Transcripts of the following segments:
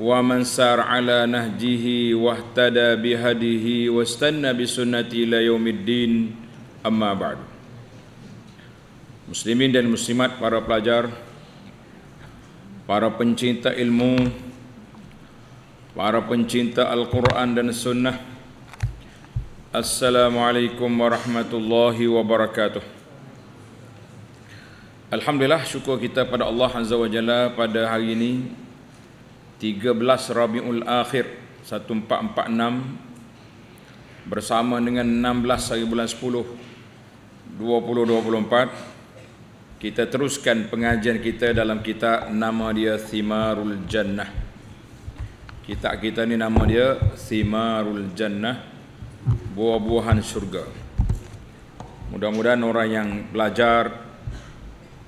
wa man sar ala nahjihi wahtada bihadihi wastanna bisunnati ila yaumiddin amma ba'd muslimin dan muslimat para pelajar para pencinta ilmu para pencinta al-Quran dan sunnah assalamualaikum warahmatullahi wabarakatuh Alhamdulillah syukur kita pada Allah Azza wa Jalla pada hari ini 13 Rabiul Akhir 1446 bersama dengan 16 hari bulan 10 2024 kita teruskan pengajian kita dalam kitab nama dia Thimarul Jannah kitab kita ni nama dia Thimarul Jannah buah-buahan syurga mudah-mudahan orang yang belajar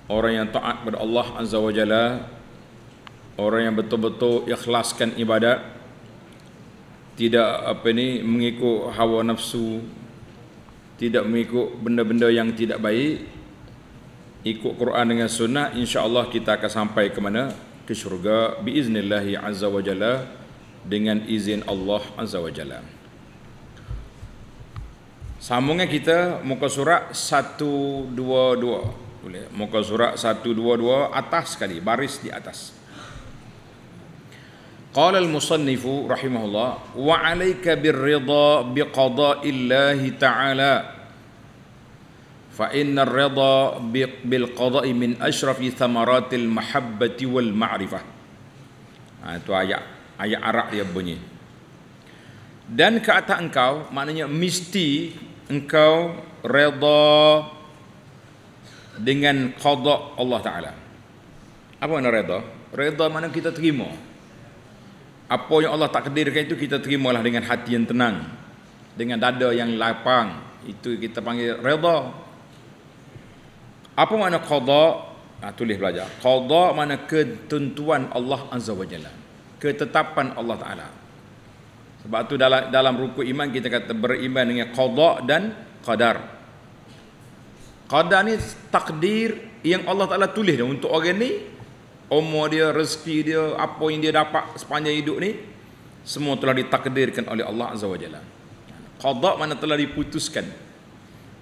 orang yang taat kepada Allah Azza wa Jalla orang yang betul-betul ikhlaskan ibadat tidak apa ni mengikut hawa nafsu tidak mengikut benda-benda yang tidak baik ikut Quran dengan sunnah insya-Allah kita akan sampai ke mana ke syurga biiznillah azza wajalla dengan izin Allah azza wajalla. jalla kita muka surat 122 boleh muka surat 122 atas sekali baris di atas قال المصنف رحمه الله وعليك بالرضا بقضاء الله تعالى فإن الرضا بالقضاء من أشرف ثمرات المحبة والمعرفة nah, itu ayat ayat Arab dia bunyi dan ke atas engkau maknanya mesti engkau reda dengan qada Allah Taala apa makna reda reda makna kita terima apa yang Allah takdirkan itu kita terimalah dengan hati yang tenang dengan dada yang lapang itu kita panggil redha apa makna qada ha, ah, tulis belajar qada makna ketentuan Allah azza wajalla ketetapan Allah taala sebab tu dalam dalam rukuk iman kita kata beriman dengan qada dan qadar qada ni takdir yang Allah taala tulis untuk orang ni umur dia, rezeki dia, apa yang dia dapat sepanjang hidup ni semua telah ditakdirkan oleh Allah Azza wa Jalla. Qada mana telah diputuskan.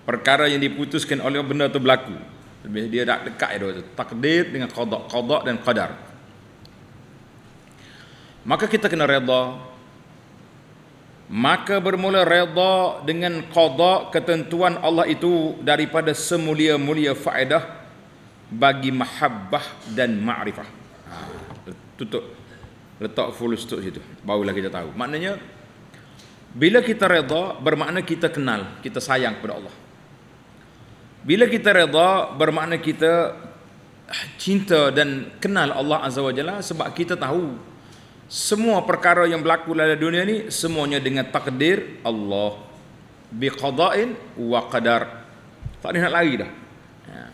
Perkara yang diputuskan oleh benda tu berlaku. Lebih dia dah dekat itu takdir dengan qada, qada dan qadar. Maka kita kena redha. Maka bermula redha dengan qada ketentuan Allah itu daripada semulia-mulia faedah bagi mahabbah dan ma'rifah. Ha, tutup. Letak full stop situ. Barulah kita tahu. Maknanya, bila kita reda, bermakna kita kenal, kita sayang kepada Allah. Bila kita reda, bermakna kita ah, cinta dan kenal Allah Azza wa Jalla sebab kita tahu semua perkara yang berlaku dalam dunia ni semuanya dengan takdir Allah biqada'in wa qadar tak ada nak lari dah ha.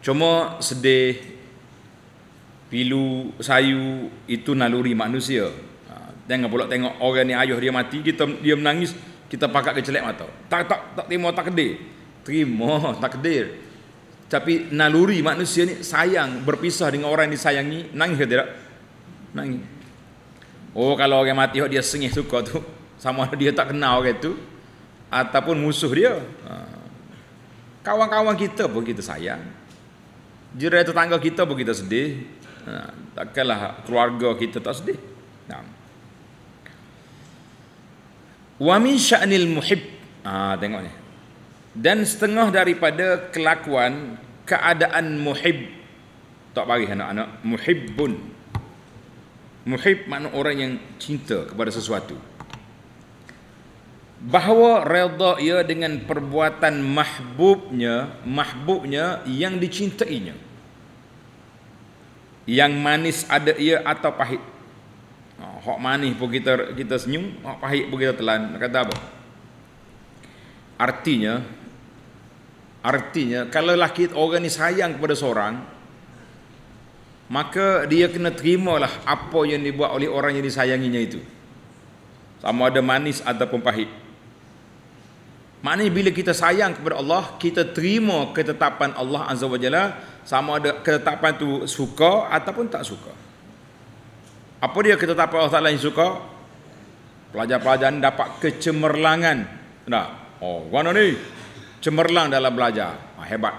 Cuma sedih Pilu, sayu Itu naluri manusia ha, Tengok pula tengok orang ni ayuh dia mati kita Dia menangis, kita pakat kecelek mata Tak tak tak terima takdir Terima takdir Tapi naluri manusia ni sayang Berpisah dengan orang yang disayangi Nangis ke tidak? Nangis Oh kalau orang mati dia sengih suka tu Sama ada dia tak kenal orang tu Ataupun musuh dia ha. Kawan-kawan kita pun kita sayang jiran tetangga kita pun kita sedih. Ha, takkanlah keluarga kita tak sedih. Naam. Wa min sya'nil muhib. Ha, tengok ni. Dan setengah daripada kelakuan keadaan muhib tak bagi anak-anak muhibbun. Muhib makna orang yang cinta kepada sesuatu bahawa redha ia dengan perbuatan mahbubnya mahbubnya yang dicintainya yang manis ada ia atau pahit ha, hok manis pun kita kita senyum hok pahit pun kita telan kata apa artinya artinya kalau laki orang ni sayang kepada seorang maka dia kena terimalah apa yang dibuat oleh orang yang disayanginya itu sama ada manis ataupun pahit Maknanya bila kita sayang kepada Allah, kita terima ketetapan Allah Azza wa Jalla sama ada ketetapan tu suka ataupun tak suka. Apa dia ketetapan Allah Taala yang suka? Pelajar-pelajar dapat kecemerlangan. Nah, oh, mana ni? Cemerlang dalam belajar. Ah, hebat.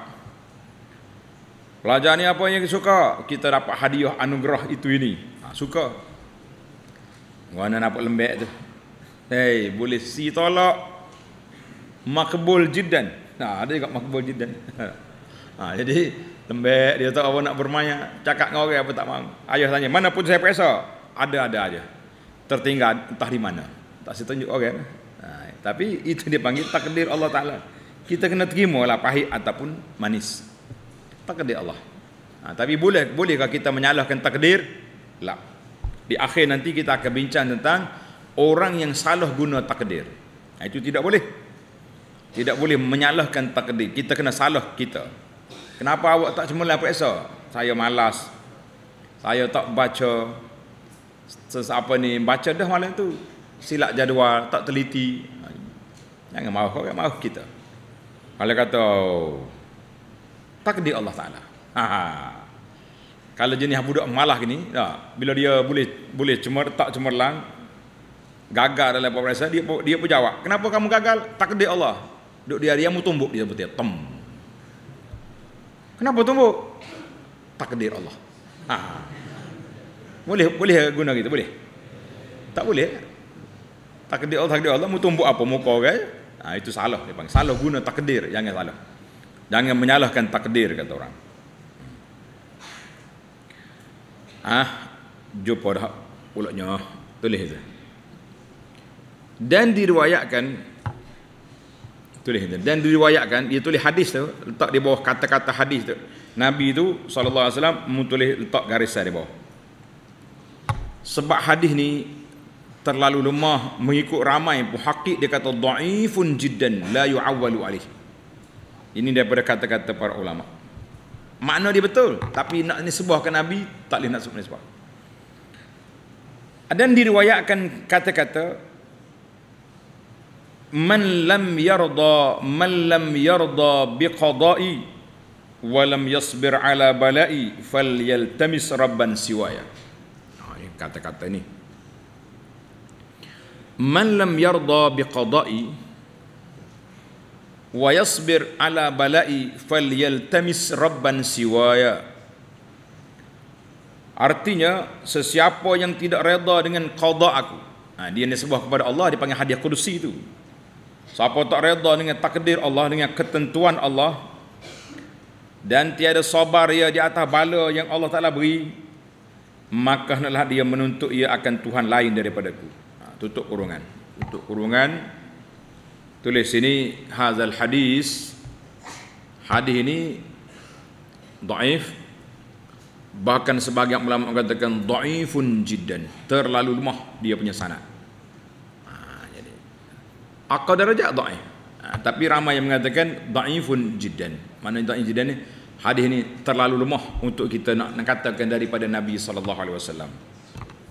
Pelajar ni apa yang suka? Kita dapat hadiah anugerah itu ini. Ah, suka. Mana dapat lembek tu? Hei, boleh si tolak makbul jiddan. Nah, ada juga makbul jiddan. Ha, jadi lembek dia tahu apa nak bermaya, cakap dengan orang apa tak mau. Ayah tanya, mana pun saya periksa? Ada ada aja. Tertinggal entah di mana. Tak saya tunjuk orang. Nah, tapi itu dia panggil takdir Allah Taala. Kita kena terima lah pahit ataupun manis. Takdir Allah. Ha, tapi boleh bolehkah kita menyalahkan takdir? Lah. Di akhir nanti kita akan bincang tentang orang yang salah guna takdir. Ah, itu tidak boleh. Tidak boleh menyalahkan takdir. Kita kena salah kita. Kenapa awak tak semula periksa? Saya malas. Saya tak baca. Sesapa ni baca dah malam tu. Silap jadual, tak teliti. Jangan marah kau, marah kita. Kalau kata oh, takdir Allah Taala. Ha. ha. Kalau jenis budak malah gini, dah, ha, bila dia boleh boleh cemer tak cemerlang, gagal dalam apa-apa peperiksaan dia dia pun jawab kenapa kamu gagal takdir Allah Duk di hari yang tumbuk dia betul tem. Kenapa tumbuk? Takdir Allah. Ha. Boleh boleh guna gitu boleh. Tak boleh. Takdir Allah takdir Allah Mu tumbuk apa Mu kau gay. Ha, itu salah dia Salah guna takdir jangan salah. Jangan menyalahkan takdir kata orang. Ah, ha, jumpa dah ulatnya tulis itu. Dan diriwayatkan tulis dia. Dan diriwayatkan dia tulis hadis tu letak di bawah kata-kata hadis tu. Nabi tu sallallahu alaihi wasallam mutulis letak garis di bawah. Sebab hadis ni terlalu lemah mengikut ramai muhaqqiq dia kata dhaifun jiddan la yu'awwalu alaih. Ini daripada kata-kata para ulama. Makna dia betul tapi nak nisbahkan nabi tak boleh nak sebut nisbah. Dan diriwayatkan kata-kata man lam yarda man lam yarda biqada'i wa lam yasbir ala bala'i falyaltamis rabban siwaya oh, ini kata-kata ini man lam yarda biqada'i wa yasbir ala bala'i falyaltamis rabban siwaya artinya sesiapa yang tidak reda dengan qada aku ha, dia ni sebuah kepada Allah dipanggil hadiah kudusi itu Siapa tak redha dengan takdir Allah dengan ketentuan Allah dan tiada sabar ia di atas bala yang Allah Taala beri, maka hendaklah dia menuntut ia akan Tuhan lain daripadaku. Ha, tutup kurungan. Tutup kurungan. Tulis sini hazal hadis. Hadis ini daif bahkan sebagian ulama mengatakan daifun jiddan terlalu lemah dia punya sanad akal darajat dhaif ha, tapi ramai yang mengatakan dhaifun jiddan mana dhaif jiddan ni hadis ni terlalu lemah untuk kita nak, nak katakan daripada nabi saw. alaihi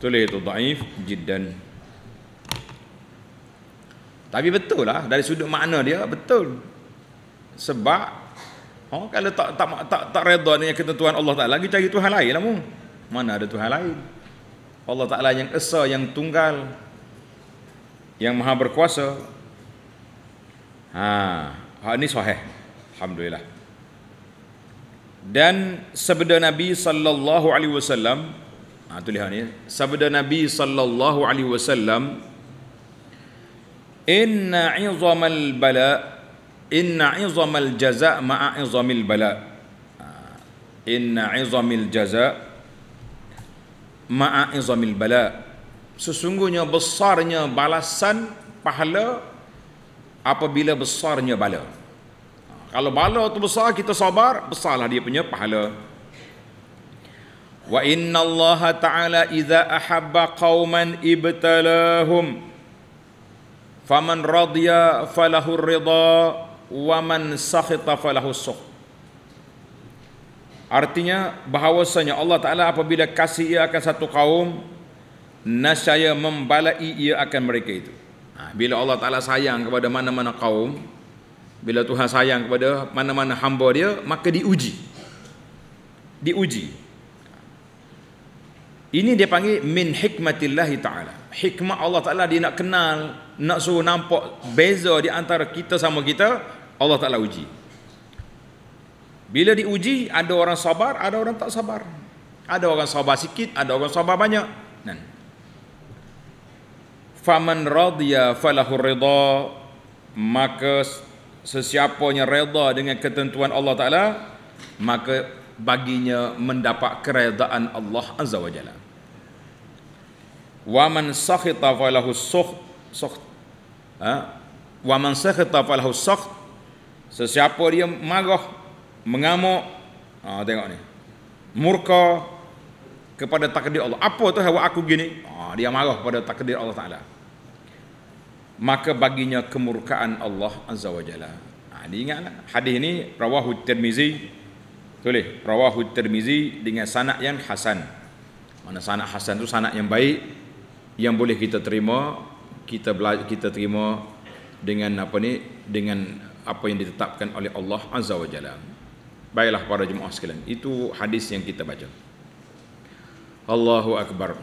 tulis itu dhaif jiddan tapi betul lah dari sudut makna dia betul sebab oh, kalau tak tak tak tak, tak redha dengan ketentuan Allah tak lagi cari tuhan lain lah mu mana ada tuhan lain Allah Taala yang esa yang tunggal yang maha berkuasa Ha, hak ni sahih. Alhamdulillah. Dan sabda Nabi sallallahu alaihi wasallam, ha tu lihat ni, sabda Nabi sallallahu alaihi wasallam Inna izamal bala Inna izamal jaza ma'a izamil bala ha. Inna izamil jaza Ma'a izamil bala Sesungguhnya besarnya balasan pahala apabila besarnya bala. Kalau bala tu besar kita sabar, besarlah dia punya pahala. Wa inna Allah Ta'ala idza ahabba qauman ibtalahum faman radiya falahu ridha wa man sakhita falahu suk. Artinya bahawasanya Allah Ta'ala apabila kasih ia akan satu kaum Nasaya membalai ia akan mereka itu Ha, bila Allah Ta'ala sayang kepada mana-mana kaum bila Tuhan sayang kepada mana-mana hamba dia maka diuji diuji ini dia panggil min hikmatillahi ta'ala hikmah Allah Ta'ala dia nak kenal nak suruh nampak beza di antara kita sama kita Allah Ta'ala uji bila diuji ada orang sabar ada orang tak sabar ada orang sabar sikit ada orang sabar banyak faman radiya falahu ridha maka sesiapa yang redha dengan ketentuan Allah taala maka baginya mendapat keredaan Allah azza wa jalla wa man sakhita falahu sukh sukh ha wa man sakhita falahu sukh sesiapa dia marah mengamuk ha tengok ni murka kepada takdir Allah. Apa tu hawa aku gini? Oh, ah, dia marah kepada takdir Allah Taala. Maka baginya kemurkaan Allah Azza wa Jalla. Ha, ah, diingatlah hadis ini rawahu Tirmizi. Tulis rawahu Tirmizi dengan sanad yang hasan. Mana sanad hasan tu sanad yang baik yang boleh kita terima, kita belajar kita terima dengan apa ni? Dengan apa yang ditetapkan oleh Allah Azza wa Jalla. Baiklah para jemaah sekalian, itu hadis yang kita baca. Allahu Akbar.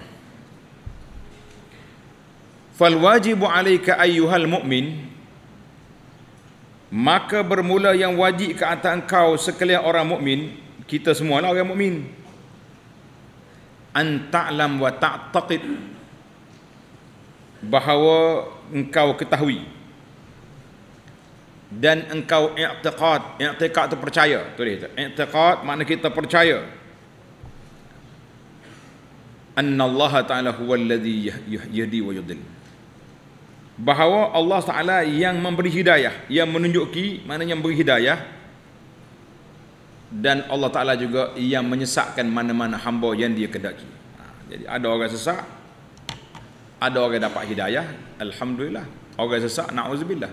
Fal wajibu alaika ayyuhal mu'min maka bermula yang wajib ke atas engkau sekalian orang mukmin kita semualah orang mu'min. an ta'lam wa ta'taqid bahawa engkau ketahui dan engkau i'tiqad i'tiqad itu percaya tu dia i'tiqad makna kita percaya anna Allah Ta'ala huwa alladhi yahdi wa yudil bahawa Allah Ta'ala yang memberi hidayah yang menunjukki mana yang beri hidayah dan Allah Ta'ala juga yang menyesatkan mana-mana hamba yang dia kedaki ha, jadi ada orang sesat ada orang dapat hidayah Alhamdulillah orang sesat nauzubillah.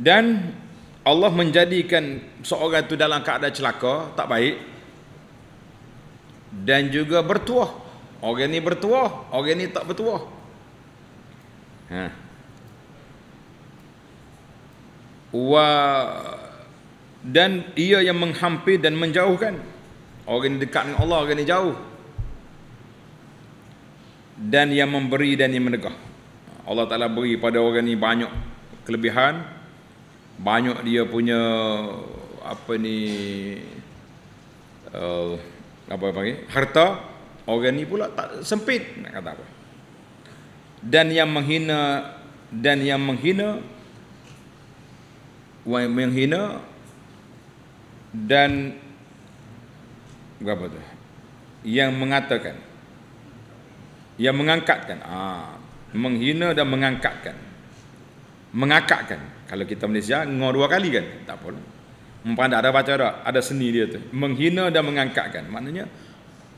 dan Allah menjadikan seorang tu dalam keadaan celaka tak baik dan juga bertuah orang ni bertuah orang ni tak bertuah ha wa dan ia yang menghampir dan menjauhkan orang dekat dengan Allah orang ni jauh dan yang memberi dan yang menegah Allah Taala beri pada orang ni banyak kelebihan banyak dia punya apa ni uh, apa panggil harta orang ni pula tak sempit nak kata apa dan yang menghina dan yang menghina yang menghina dan berapa tu yang mengatakan yang mengangkatkan ah menghina dan mengangkatkan mengakakkan kalau kita Malaysia ngor dua kali kan tak apa mempandang ada baca tak ada seni dia tu menghina dan mengangkatkan maknanya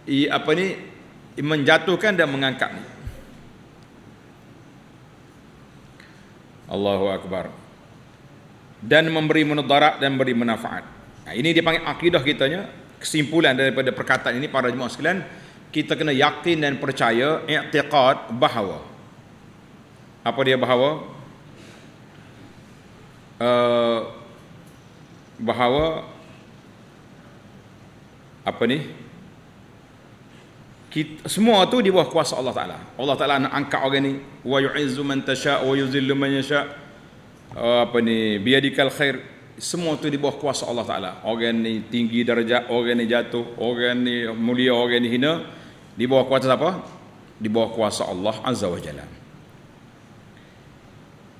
i apa ni menjatuhkan dan mengangkat Allahu akbar dan memberi mudarat dan memberi manfaat nah, ini dia panggil akidah kitanya kesimpulan daripada perkataan ini para jemaah sekalian kita kena yakin dan percaya i'tiqad bahawa apa dia bahawa uh, bahawa apa ni kita, semua tu di bawah kuasa Allah Taala. Allah Taala nak angkat orang ni wa yu'izzu man tasha' wa yuzillu man yasha'. Eh, apa ni biadikal khair semua tu di bawah kuasa Allah Taala. Orang ni tinggi darjat, orang ni jatuh, orang ni mulia, orang ni hina di bawah kuasa apa? Di bawah kuasa Allah Azza wa Jalla.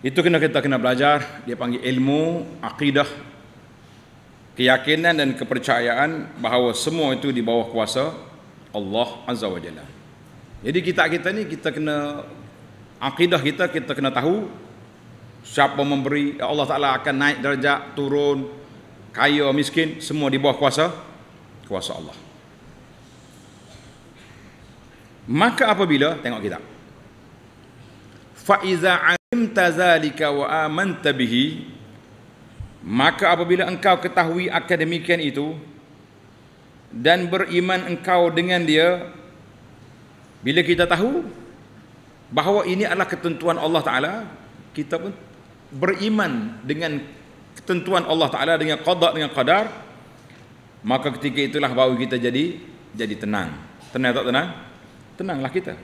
Itu kena kita kena belajar dia panggil ilmu aqidah keyakinan dan kepercayaan bahawa semua itu di bawah kuasa Allah Azza wa Jalla. Jadi kita kita ni kita kena akidah kita kita kena tahu siapa memberi Allah Taala akan naik darjat turun kaya miskin semua di bawah kuasa kuasa Allah. Maka apabila tengok kita. Fa iza 'alimta zalika wa amanta bihi Maka apabila engkau ketahui akan demikian itu dan beriman engkau dengan dia bila kita tahu bahawa ini adalah ketentuan Allah Taala kita pun beriman dengan ketentuan Allah Taala dengan qada dengan qadar maka ketika itulah bau kita jadi jadi tenang tenang tak tenang tenanglah kita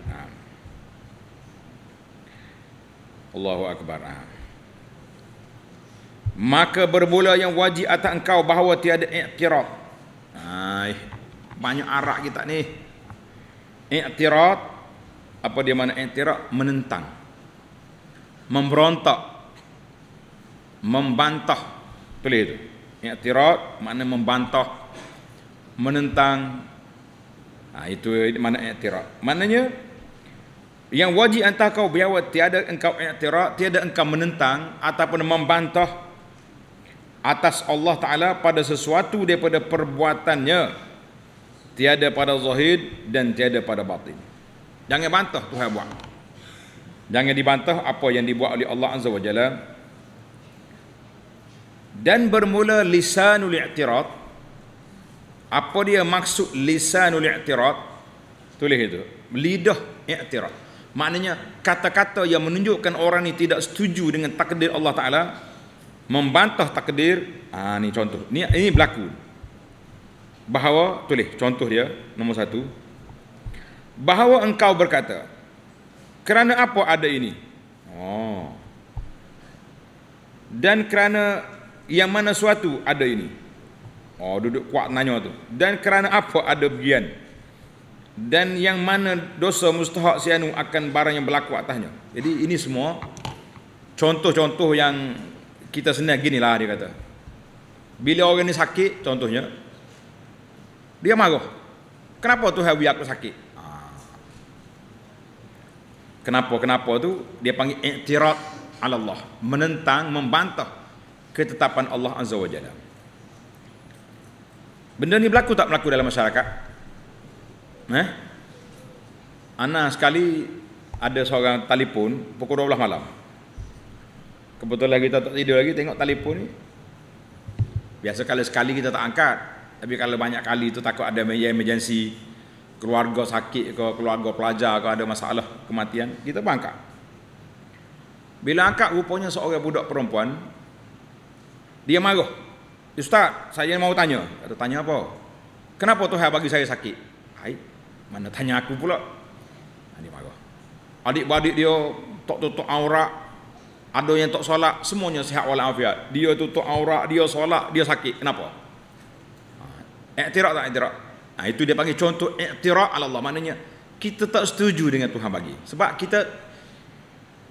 Allahu akbar Amin maka bermula yang wajib atas engkau bahawa tiada i'tirad Hai, banyak arak kita ni i'tirad apa dia mana i'tirad menentang memberontak membantah tulis itu i'tirad makna membantah menentang ha, itu mana i'tirad maknanya yang wajib antah kau biawa tiada engkau i'tirad tiada engkau menentang ataupun membantah atas Allah Ta'ala pada sesuatu daripada perbuatannya tiada pada zahid dan tiada pada batin jangan bantah Tuhan buat jangan dibantah apa yang dibuat oleh Allah Azza wa Jalla dan bermula lisanul i'tirat apa dia maksud lisanul i'tirat tulis itu lidah i'tirat maknanya kata-kata yang menunjukkan orang ini tidak setuju dengan takdir Allah Ta'ala membantah takdir ah ha, ni contoh ni ini berlaku bahawa tulis contoh dia nombor satu bahawa engkau berkata kerana apa ada ini oh dan kerana yang mana suatu ada ini oh duduk kuat nanya tu dan kerana apa ada begian dan yang mana dosa mustahak si sianu akan barang yang berlaku atasnya jadi ini semua contoh-contoh yang kita senang gini lah dia kata bila orang ni sakit contohnya dia marah kenapa tu hari aku sakit ah. kenapa kenapa tu dia panggil i'tirad ala Allah menentang membantah ketetapan Allah azza wajalla benda ni berlaku tak berlaku dalam masyarakat eh ana sekali ada seorang telefon pukul 12 malam Kebetulan kita tak tidur lagi tengok telefon ni. Biasa kalau sekali kita tak angkat. Tapi kalau banyak kali itu takut ada emergency keluarga sakit ke keluarga pelajar ke ada masalah kematian kita pun angkat. Bila angkat rupanya seorang budak perempuan dia marah. Ustaz, saya mau tanya. Kata tanya apa? Kenapa Tuhan bagi saya sakit? Hai, mana tanya aku pula. Adik-adik dia tok tutup aurat, ada yang tak solat semuanya sihat walafiat. Dia tutup aurat, dia solat, dia sakit. Kenapa? Ah, iktiraf tak iktiraf? Nah, itu dia panggil contoh iktiraf ala Allah. Maknanya kita tak setuju dengan Tuhan bagi. Sebab kita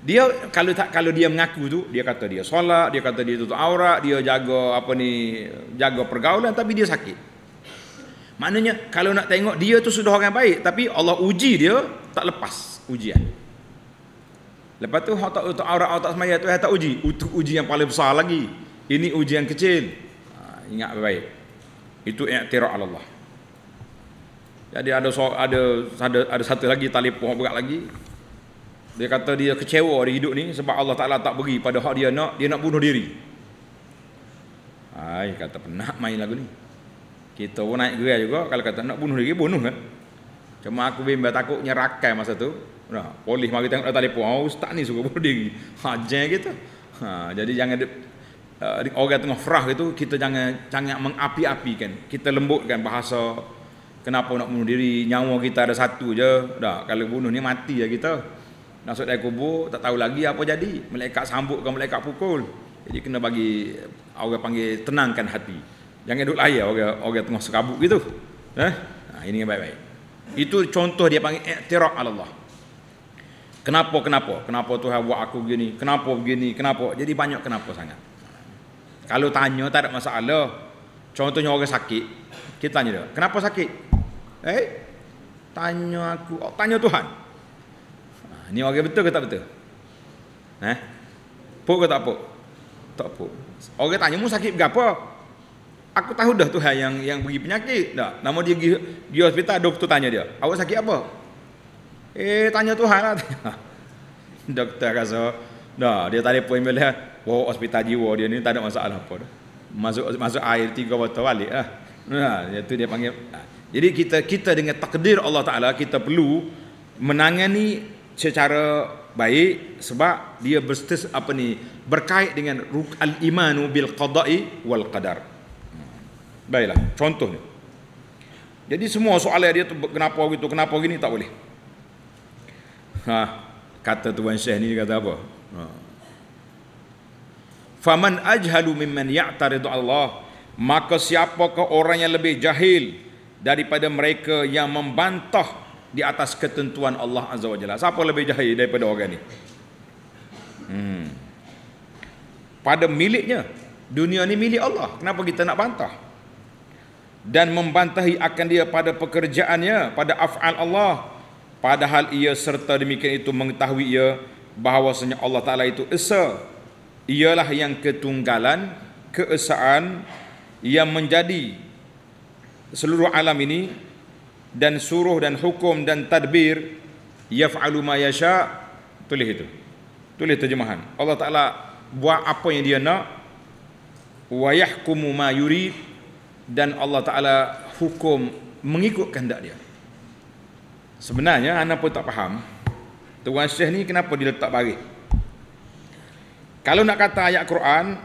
dia kalau tak kalau dia mengaku tu dia kata dia solat, dia kata dia tutup aurat, dia jaga apa ni jaga pergaulan tapi dia sakit. Maknanya kalau nak tengok dia tu sudah orang baik tapi Allah uji dia tak lepas ujian. Lepas tu hak tak tak aurat hak tak semaya tu hak tak uji. Itu uji yang paling besar lagi. Ini uji yang kecil. Ha, ingat baik. Itu i'tirah Allah. Jadi ada ada ada, ada satu lagi talib pun berat lagi. Dia kata dia kecewa dia hidup ni sebab Allah Taala tak beri pada hak dia nak, dia nak bunuh diri. Hai kata penat main lagu ni. Kita pun naik gerai juga kalau kata nak bunuh diri bunuh kan. Lah. Cuma aku bimbang takutnya rakai masa tu. Nah, polis mari tengok dalam telefon. Oh, ustaz ni suka bunuh diri. gitu. Ha, jadi jangan eh, di, uh, orang tengah frah gitu, kita jangan jangan mengapi-apikan. Kita lembutkan bahasa kenapa nak bunuh diri. Nyawa kita ada satu je. Dah, kalau bunuh ni mati je lah kita. Masuk dari kubur, tak tahu lagi apa jadi. Melekat sambut ke melekat pukul. Jadi kena bagi orang panggil tenangkan hati. Jangan duduk layar orang, orang tengah serabut gitu. Eh? Ha, ini yang baik-baik. Itu contoh dia panggil i'tiraf Allah. Kenapa kenapa? Kenapa Tuhan buat aku begini? Kenapa begini? Kenapa? Jadi banyak kenapa sangat. Kalau tanya tak ada masalah. Contohnya orang sakit, kita tanya dia, "Kenapa sakit?" Eh? Tanya aku, oh, tanya Tuhan. Ini ha, orang betul ke tak betul? Eh? Puk ke tak puk? Tak puk. Orang tanya mu sakit berapa? aku tahu dah Tuhan yang yang bagi penyakit dah. Nama dia pergi di hospital doktor tanya dia, awak sakit apa? Eh tanya Tuhan lah. Doktor rasa dah dia tadi pun bila wow hospital jiwa dia ni tak ada masalah apa dah. Masuk masuk air tiga botol balik lah. Nah, ha, itu dia panggil. Nah. Ha, jadi kita kita dengan takdir Allah Taala kita perlu menangani secara baik sebab dia bersetis apa ni berkait dengan al imanu bil qada'i wal qadar Baiklah, contoh ni. Jadi semua soalan dia tu kenapa begitu, kenapa gini tak boleh. Ha, kata tuan Syekh ni kata apa? Ha. Faman ajhalu mimman ya'tarid Allah, maka siapakah orang yang lebih jahil daripada mereka yang membantah di atas ketentuan Allah Azza wa Jalla? Siapa lebih jahil daripada orang ni? Hmm. Pada miliknya, dunia ni milik Allah. Kenapa kita nak bantah? dan membantahi akan dia pada pekerjaannya pada afal Allah padahal ia serta demikian itu mengetahui ia bahawasanya Allah Taala itu esa ialah yang ketunggalan keesaan yang menjadi seluruh alam ini dan suruh dan hukum dan tadbir yafalu ma yasha tulis itu tulis terjemahan Allah Taala buat apa yang dia nak wa yahkumu ma yurid dan Allah Ta'ala hukum mengikut kehendak dia sebenarnya anda pun tak faham Tuan Syekh ni kenapa diletak baris kalau nak kata ayat Quran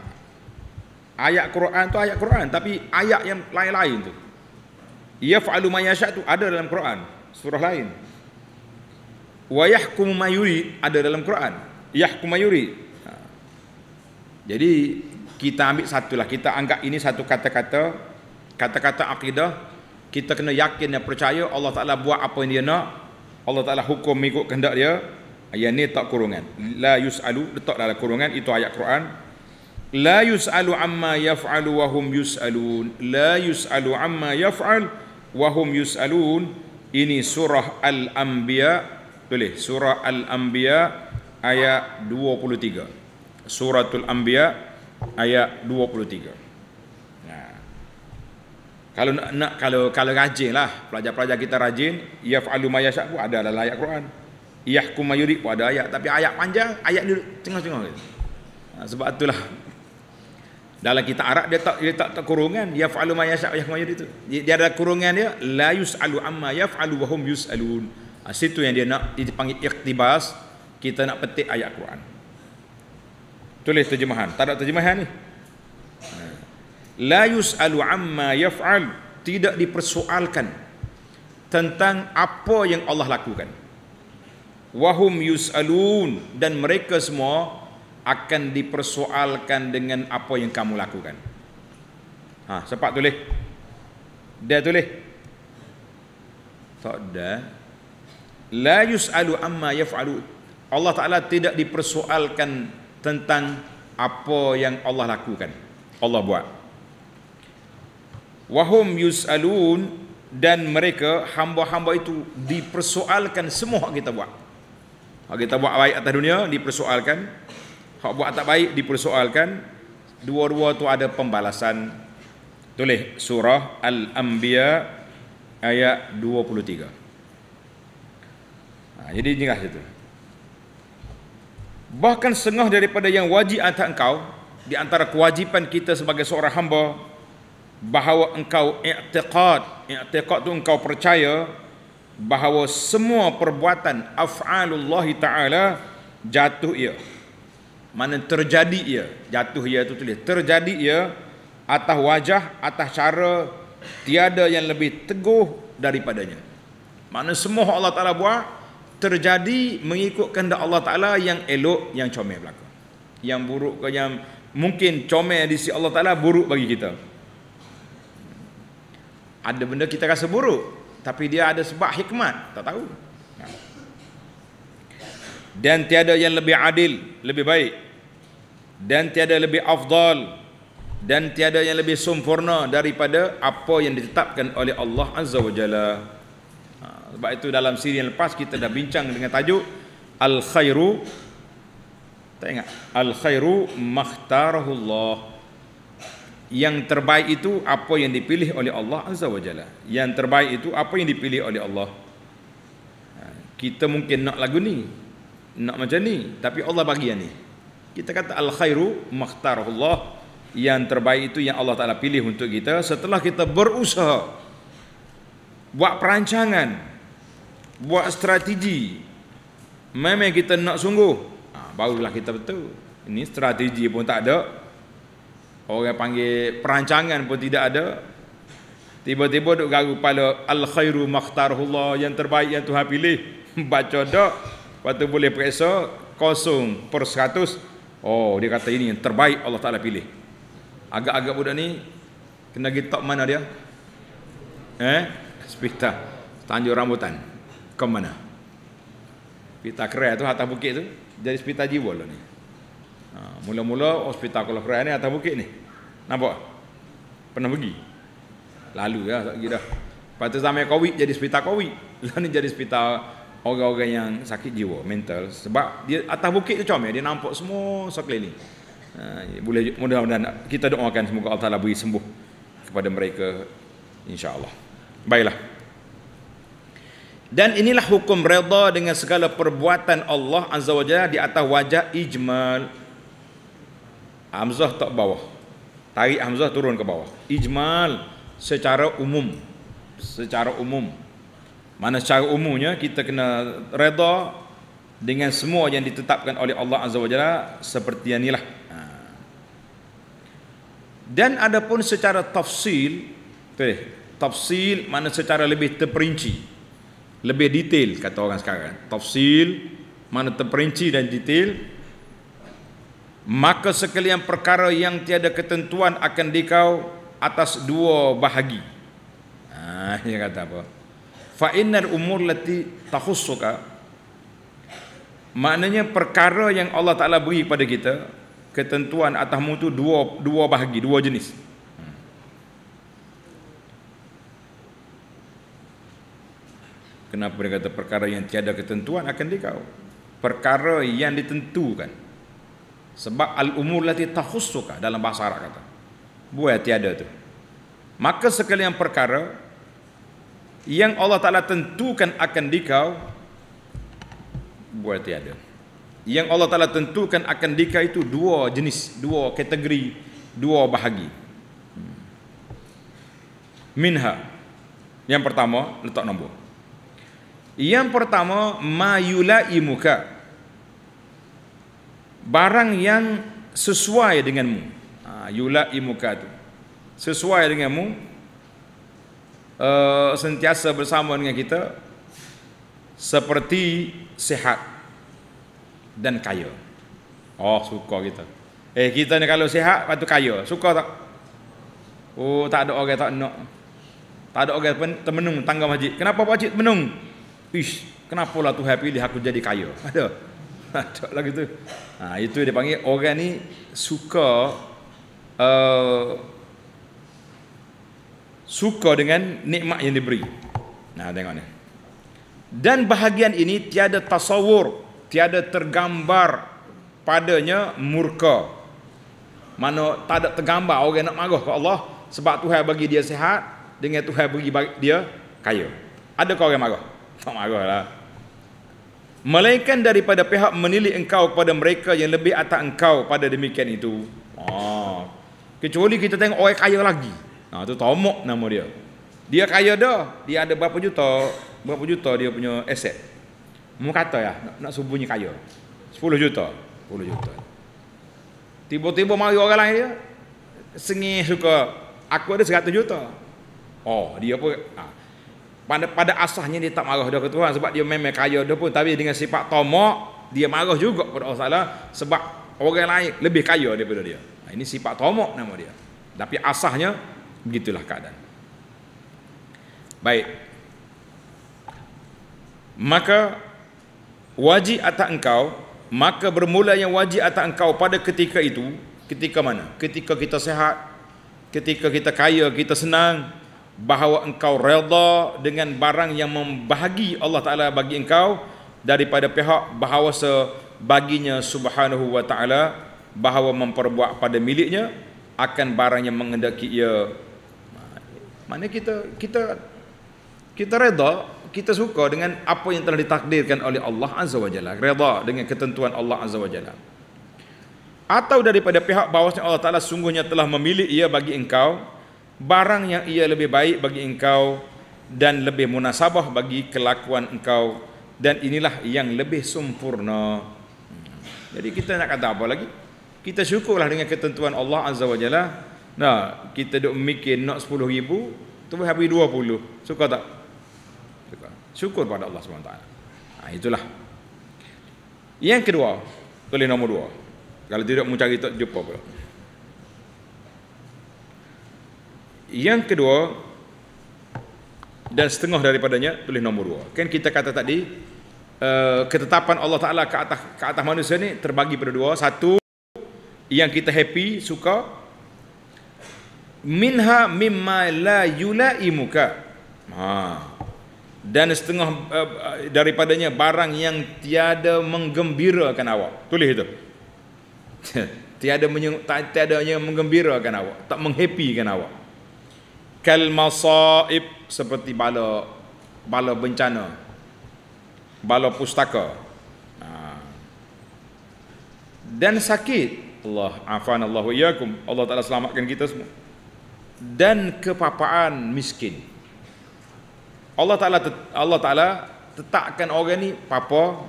ayat Quran tu ayat Quran tapi ayat yang lain-lain tu ia fa'alu mayasyak tu ada dalam Quran surah lain wa yahkumu mayuri ada dalam Quran yahkumu mayuri ha. jadi kita ambil satulah kita anggap ini satu kata-kata kata-kata akidah kita kena yakin dan percaya Allah Taala buat apa yang dia nak Allah Taala hukum mengikut kehendak dia Ayat ah, ni tak kurungan la yusalu letak dalam kurungan itu ayat Quran la yusalu amma yaf'alu wa hum yusalun la yusalu amma yaf'al wa hum yusalun ini surah al-anbiya boleh surah al-anbiya ayat 23 suratul anbiya ayat 23 kalau nak, nak kalau kalau rajin lah. pelajar-pelajar kita rajin ia fa'alu ma yasha pun ada dalam ayat Quran yahkum ma yurid pun ada ayat tapi ayat panjang ayat dulu tengah-tengah Ha, sebab itulah dalam kita Arab dia tak dia tak, tak kurungan ya fa'alu ma yasha yahkum ma yurid tu dia, dia, ada kurungan dia la yusalu amma yaf'alu wa hum yusalun ha, situ yang dia nak dia panggil iktibas kita nak petik ayat Quran tulis terjemahan tak ada terjemahan ni la yus'alu amma yaf'al tidak dipersoalkan tentang apa yang Allah lakukan wahum yus'alun dan mereka semua akan dipersoalkan dengan apa yang kamu lakukan ha sempat tulis dia tulis tak ada la yus'alu amma yaf'alu Allah Taala tidak dipersoalkan tentang apa yang Allah lakukan Allah buat Wahum yus'alun dan mereka hamba-hamba itu dipersoalkan semua hak kita buat. Hak kita buat baik atas dunia dipersoalkan. Hak buat tak baik dipersoalkan. Dua-dua tu ada pembalasan. Tulis surah Al-Anbiya ayat 23. Ha, jadi jelas itu. Bahkan setengah daripada yang wajib atas engkau di antara kewajipan kita sebagai seorang hamba bahawa engkau i'tiqad i'tiqad tu engkau percaya bahawa semua perbuatan af'alullah taala jatuh ia mana terjadi ia jatuh ia itu tulis terjadi ia atas wajah atas cara tiada yang lebih teguh daripadanya mana semua Allah taala buat terjadi mengikut kehendak Allah taala yang elok yang comel belakang, yang buruk ke yang mungkin comel di sisi Allah taala buruk bagi kita ada benda kita rasa buruk tapi dia ada sebab hikmat tak tahu ya. dan tiada yang lebih adil lebih baik dan tiada lebih afdal dan tiada yang lebih sempurna daripada apa yang ditetapkan oleh Allah Azza wa Jalla ha, sebab itu dalam siri yang lepas kita dah bincang dengan tajuk al khairu tak ingat al khairu makhtarahullah yang terbaik itu apa yang dipilih oleh Allah Azza wa Jalla. Yang terbaik itu apa yang dipilih oleh Allah. Ha, kita mungkin nak lagu ni. Nak macam ni. Tapi Allah bagi yang ni. Kita kata Al-Khairu Makhtarullah. Yang terbaik itu yang Allah Ta'ala pilih untuk kita. Setelah kita berusaha. Buat perancangan. Buat strategi. Memang kita nak sungguh. Ha, barulah kita betul. Ini strategi pun tak ada. Orang panggil perancangan pun tidak ada. Tiba-tiba duk garu kepala al khairu makhtarullah yang terbaik yang Tuhan pilih. Baca dak, waktu boleh periksa kosong per 100. Oh, dia kata ini yang terbaik Allah Taala pilih. Agak-agak budak ni kena gi top mana dia? Eh, spita. Tanjung rambutan. Ke mana? Pita kereta tu atas bukit tu. Jadi spita jiwa lah ni. Ha, mula-mula hospital Kuala Perai ni atas bukit ni. Nampak? Pernah pergi? Lalu ya tak pergi dah. Lepas tu zaman COVID jadi hospital COVID. Lepas ni jadi hospital orang-orang yang sakit jiwa, mental. Sebab dia atas bukit tu comel, dia nampak semua sekeliling. Ha, boleh mudah-mudahan kita doakan semoga Allah Ta'ala beri sembuh kepada mereka insya Allah Baiklah. Dan inilah hukum reda dengan segala perbuatan Allah Azza wa Jalla di atas wajah ijmal. Hamzah tak bawah. Tarik Hamzah turun ke bawah. Ijmal secara umum. Secara umum. Mana secara umumnya kita kena reda dengan semua yang ditetapkan oleh Allah Azza wa Jalla seperti yang inilah. Ha. Dan adapun secara tafsil, teh, tafsil mana secara lebih terperinci, lebih detail kata orang sekarang. Tafsil mana terperinci dan detail, maka sekalian perkara yang tiada ketentuan akan dikau atas dua bahagi. Ah, dia kata apa? Fa innal umur lati takhusuka. Maknanya perkara yang Allah Ta'ala beri pada kita Ketentuan atasmu tu dua, dua bahagi, dua jenis Kenapa dia kata perkara yang tiada ketentuan akan dikau Perkara yang ditentukan sebab al-umur lati takhussuka dalam bahasa Arab kata. Buat tiada tu. Maka sekalian perkara yang Allah Taala tentukan akan dikau buat tiada. Yang Allah Taala tentukan akan dikau itu dua jenis, dua kategori, dua bahagi. Hmm. Minha. Yang pertama letak nombor. Yang pertama mayulaimuka. Yang pertama barang yang sesuai denganmu ha, yula imuka sesuai denganmu eh, sentiasa bersama dengan kita seperti sehat dan kaya oh suka kita eh kita ni kalau sehat patu kaya suka tak oh tak ada orang tak nak tak ada orang pun temenung tangga masjid kenapa pak cik temenung ish kenapa lah Tuhan pilih aku jadi kaya ada tak lah gitu. Ha, itu dia panggil orang ni suka uh, suka dengan nikmat yang diberi. Nah, tengok ni. Dan bahagian ini tiada tasawur, tiada tergambar padanya murka. Mana tak ada tergambar orang nak marah ke Allah sebab Tuhan bagi dia sihat dengan Tuhan bagi dia kaya. Ada ke orang marah? Tak marah lah. Melainkan daripada pihak menilik engkau kepada mereka yang lebih atas engkau pada demikian itu. Ah. Kecuali kita tengok orang kaya lagi. Ah tu tomok nama dia. Dia kaya dah, dia ada berapa juta, berapa juta dia punya aset. Mu kata ya, nak, nak subuhnya kaya. 10 juta, 10 juta. Tiba-tiba mari orang lain dia sengih suka aku ada 100 juta. Oh, dia pun ah pada pada asahnya dia tak marah dia ke Tuhan sebab dia memang kaya dia pun tapi dengan sifat tomak dia marah juga pada Allah Taala sebab orang lain lebih kaya daripada dia. Ha, ini sifat tomak nama dia. Tapi asahnya begitulah keadaan. Baik. Maka wajib atas engkau, maka bermula yang wajib atas engkau pada ketika itu, ketika mana? Ketika kita sehat, ketika kita kaya, kita senang, bahawa engkau redha dengan barang yang membahagi Allah Taala bagi engkau daripada pihak bahawa sebaginya subhanahu wa taala bahawa memperbuat pada miliknya akan barang yang menghendaki ia mana kita kita kita redha kita suka dengan apa yang telah ditakdirkan oleh Allah azza wajalla redha dengan ketentuan Allah azza wajalla atau daripada pihak bahawasnya Allah taala sungguhnya telah memilih ia bagi engkau barang yang ia lebih baik bagi engkau dan lebih munasabah bagi kelakuan engkau dan inilah yang lebih sempurna. Jadi kita nak kata apa lagi? Kita syukurlah dengan ketentuan Allah Azza wa Jalla. Nah, kita duk mikir nak 10 ribu, tu habis 20. Suka tak? Suka. Syukur pada Allah SWT. Nah, ha, itulah. Yang kedua, kali nombor dua. Kalau tidak mencari tak jumpa pula. Yang kedua dan setengah daripadanya tulis nombor dua. Kan kita kata tadi eh, ketetapan Allah Taala ke atas ke atas manusia ni terbagi pada dua. Satu yang kita happy suka minha mimma la yulaimuka. Ha. Dan setengah eh, daripadanya barang yang tiada menggembirakan awak. Tulis itu. tiada menyu- tiada yang menggembirakan awak, tak menghappykan awak kal masaib seperti bala bala bencana bala pustaka ha. dan sakit Allah afan Allahu iyyakum Allah taala selamatkan kita semua dan kepapaan miskin Allah taala Allah taala tetapkan orang ni papa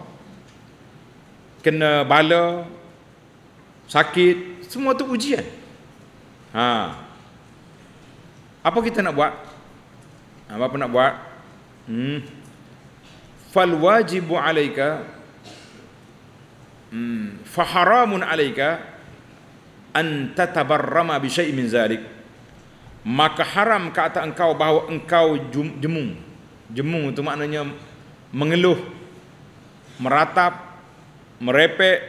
kena bala sakit semua tu ujian ha apa kita nak buat? Apa apa nak buat? Hmm. Fal wajibu alaika. Hmm. Faharamun alaika an tatabarrama bi syai' min zalik. Maka haram kata engkau bahawa engkau jemu. Jemu itu maknanya mengeluh, meratap, merepek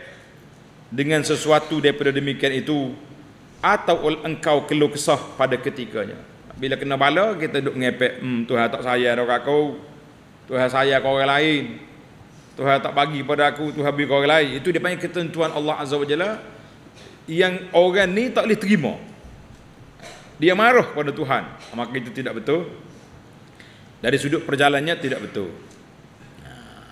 dengan sesuatu daripada demikian itu atau engkau keluh kesah pada ketikanya. Bila kena bala kita duk ngepek, hmm, Tuhan tak saya, dok aku. Tuhan saya kau orang lain. Tuhan tak bagi pada aku, Tuhan bagi kau orang lain. Itu dia panggil ketentuan Allah Azza wa Jalla yang orang ni tak boleh terima. Dia marah pada Tuhan. Maka itu tidak betul. Dari sudut perjalannya tidak betul. Ah.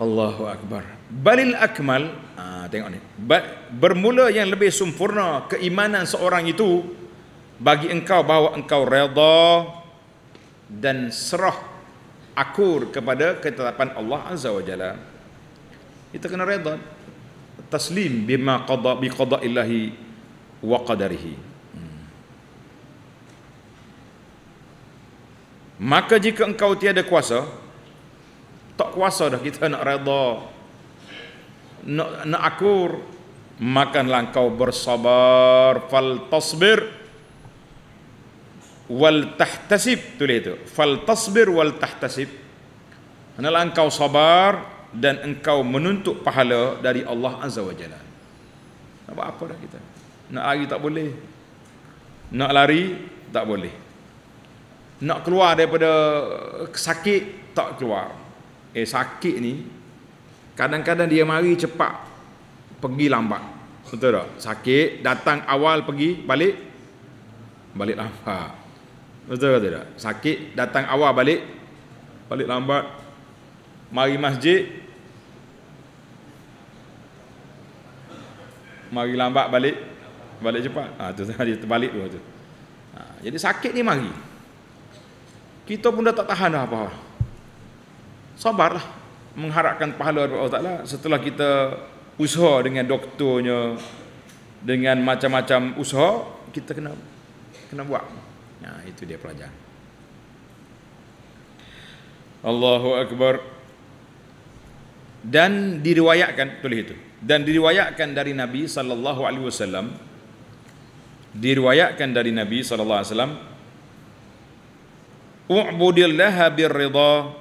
Allahu Akbar. Balil akmal. Ah, tengok ni. Bermula yang lebih sempurna keimanan seorang itu bagi engkau bahawa engkau redha dan serah akur kepada ketetapan Allah Azza wa Jalla. Kita kena redha taslim bima qada bi qada illahi wa qadarihi. Hmm. Maka jika engkau tiada kuasa, tak kuasa dah kita nak redha, nak, nak akur, makanlah engkau bersabar, fal tasbir, wal tahtasib tulis itu fal tasbir wal tahtasib hendaklah engkau sabar dan engkau menuntut pahala dari Allah azza wajalla nak buat apa dah kita nak lari tak boleh nak lari tak boleh nak keluar daripada eh, sakit tak keluar eh sakit ni kadang-kadang dia mari cepat pergi lambat betul tak sakit datang awal pergi balik balik lambat Betul ke tidak? Sakit, datang awal balik Balik lambat Mari masjid Mari lambat balik Balik cepat Ah tu, saja terbalik tu, tu. Ha, Jadi sakit ni mari Kita pun dah tak tahan dah apa-apa Sabarlah Mengharapkan pahala daripada Allah Ta'ala Setelah kita usaha dengan doktornya Dengan macam-macam usaha Kita kena kena buat Nah, itu dia pelajaran. Allahu Akbar. Dan diriwayatkan tulis itu. Dan diriwayatkan dari Nabi sallallahu alaihi wasallam diriwayatkan dari Nabi sallallahu alaihi wasallam U'budillaha birridha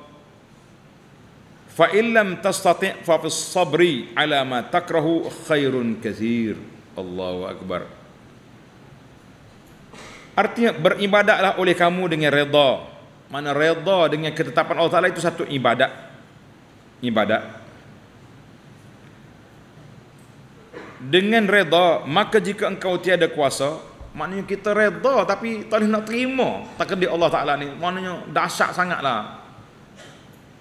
fa in lam tastati' fa bis sabri ala ma takrahu khairun katsir. Allahu Akbar. Artinya beribadatlah oleh kamu dengan redha. Mana redha dengan ketetapan Allah Taala itu satu ibadat. Ibadat. Dengan redha, maka jika engkau tiada kuasa, maknanya kita redha tapi tak boleh nak terima takdir Allah Taala ni. Maknanya dahsyat sangatlah.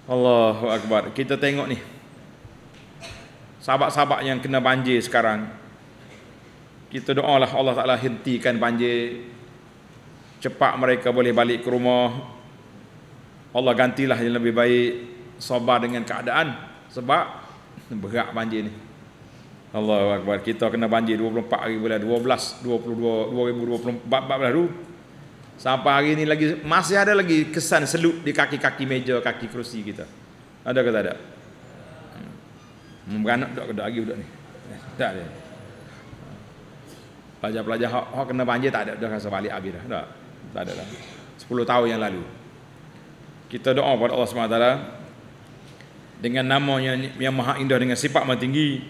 Allahu akbar. Kita tengok ni. Sahabat-sahabat yang kena banjir sekarang. Kita doalah Allah Taala hentikan banjir cepat mereka boleh balik ke rumah Allah gantilah yang lebih baik sabar dengan keadaan sebab berat banjir ni Allah Akbar kita kena banjir 24 hari bulan 12 22 2024 baru sampai hari ni lagi masih ada lagi kesan selut di kaki-kaki meja kaki kerusi kita ada ke tak ada hmm. Beranak duduk kedok lagi duduk ni. Eh, tak ada. Pelajar-pelajar hak, hak kena banjir tak ada dah rasa balik habis dah. Tak. Tak ada lah 10 tahun yang lalu Kita doa kepada Allah SWT Dengan nama yang, yang maha indah Dengan sifat maha tinggi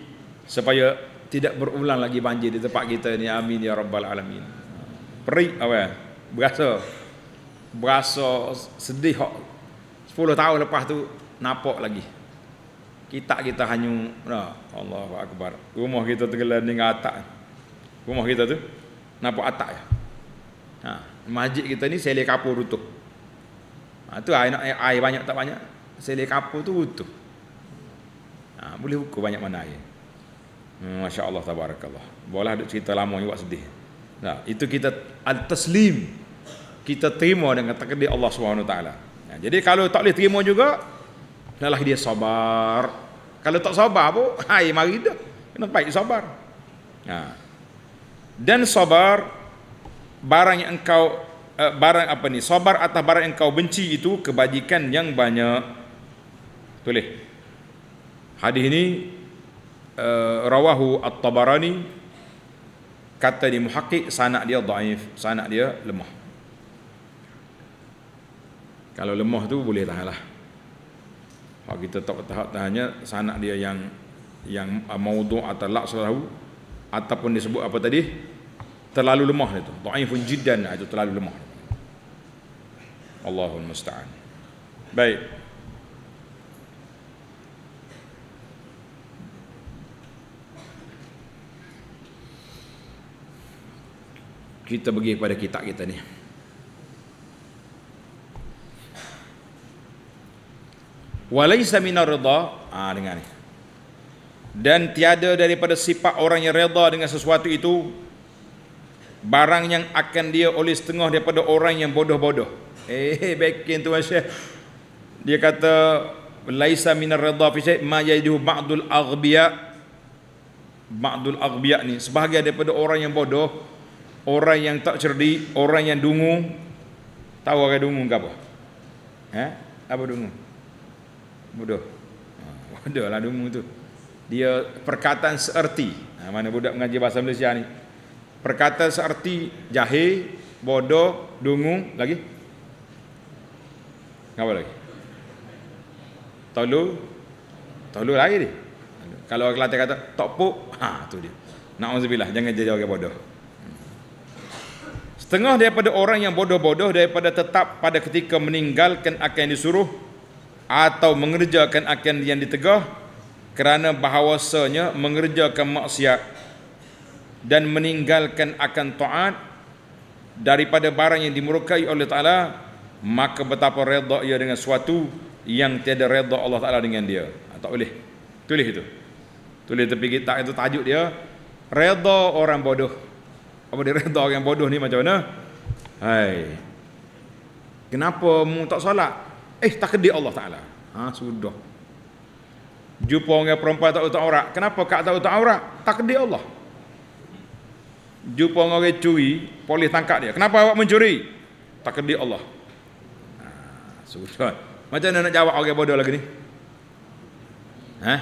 Supaya tidak berulang lagi banjir di tempat kita ni Amin ya Rabbal Alamin Perik apa Berasa Berasa sedih 10 tahun lepas tu Napok lagi kita kita hanya nah, Allah Akbar rumah kita tenggelam dengan atak rumah kita tu nampak atak ya ha. Masjid kita ni selai kapur rutuk. Ha, tu air, nak, eh, air banyak tak banyak, selai kapur tu rutuk. Ha, boleh ukur banyak mana air. Hmm, Masya Allah, tabarakallah. boleh ada cerita lama juga sedih. Nah, itu kita al-taslim. Kita terima dengan takdir Allah SWT. Nah, ya, jadi kalau tak boleh terima juga, Dahlah dia sabar. Kalau tak sabar pun, hai mari dah. Kena baik sabar. Nah. Ha. Dan sabar barang yang engkau uh, barang apa ni sabar atas barang yang engkau benci itu kebajikan yang banyak tulis hadis ini uh, eh, rawahu at-tabarani kata di muhaqqiq sanad dia dhaif sanad dia lemah kalau lemah tu boleh tahanlah kalau kita tak tahap tahannya sanad dia yang yang uh, maudhu atau laqsalahu ataupun disebut apa tadi terlalu lemah itu dhaifun jiddan lah, itu terlalu lemah Allahu musta'an baik kita pergi kepada kitab kita ni walaysa minar ridha ah dengar ni dan tiada daripada sifat orang yang reda dengan sesuatu itu barang yang akan dia oleh setengah daripada orang yang bodoh-bodoh. Eh, hey, eh, back in tuan Dia kata laisa minar radha fi syai ma yajidu ba'dul aghbiya. Ba'dul aghbiya ni sebahagian daripada orang yang bodoh, orang yang tak cerdik, orang yang dungu. Tahu orang dungu ke apa? Ha? Eh? Apa dungu? Bodoh. Ha, bodohlah dungu tu. Dia perkataan seerti. Ha, mana budak mengaji bahasa Malaysia ni? Perkata searti jahe, bodoh, dungu, lagi? Apa lagi? Tolu? Tolu lagi ni? Kalau orang kelatih kata, tokpuk, ha, tu dia. Na'udzubillah, jangan jadi orang bodoh. Setengah daripada orang yang bodoh-bodoh daripada tetap pada ketika meninggalkan akan yang disuruh atau mengerjakan akan yang ditegah kerana bahawasanya mengerjakan maksiat dan meninggalkan akan taat daripada barang yang dimurkai oleh Taala maka betapa redha ia dengan suatu yang tiada redha Allah Taala dengan dia ah, tak boleh tulis itu tulis tepi kita itu tajuk dia redha orang bodoh apa dia redha orang bodoh ni macam mana hai kenapa mu tak solat eh tak kedik Allah Taala ha sudah jumpa orang perempuan tak tahu aurat kenapa kak tahu tak aurat tak kedik Allah jumpa orang curi, polis tangkap dia. Kenapa awak mencuri? Tak Takdir Allah. Ha, sudah. Macam mana nak jawab orang bodoh lagi ni? Ha?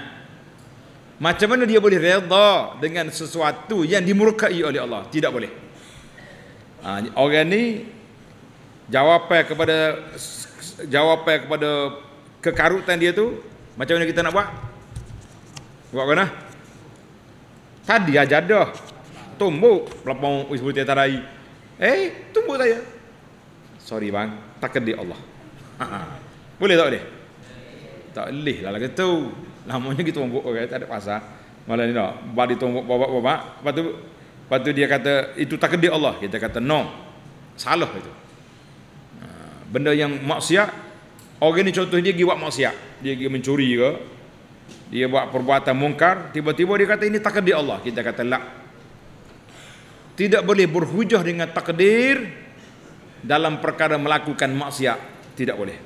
Macam mana dia boleh reda dengan sesuatu yang dimurkai oleh Allah? Tidak boleh. Ha, orang ni jawapan kepada jawapan kepada kekarutan dia tu macam mana kita nak buat? Buat kena? Tadi ajar dah tumbuk pelapong ibu tetarai. Eh, tumbuk saya. Sorry bang, tak kedi Allah. boleh tak boleh? Tak boleh lah lagi tu. Lamanya kita tumbuk orang okay, tak ada pasal. Malah ni nak bari tumbuk bawa-bawa. Lepas tu lepas dia kata itu tak kedi Allah. Kita kata no. Salah itu. Ha, benda yang maksiat Orang ni contoh dia giwak maksiat Dia pergi mencuri ke Dia buat perbuatan mungkar Tiba-tiba dia kata ini takdir Allah Kita kata lah tidak boleh berhujah dengan takdir dalam perkara melakukan maksiat tidak boleh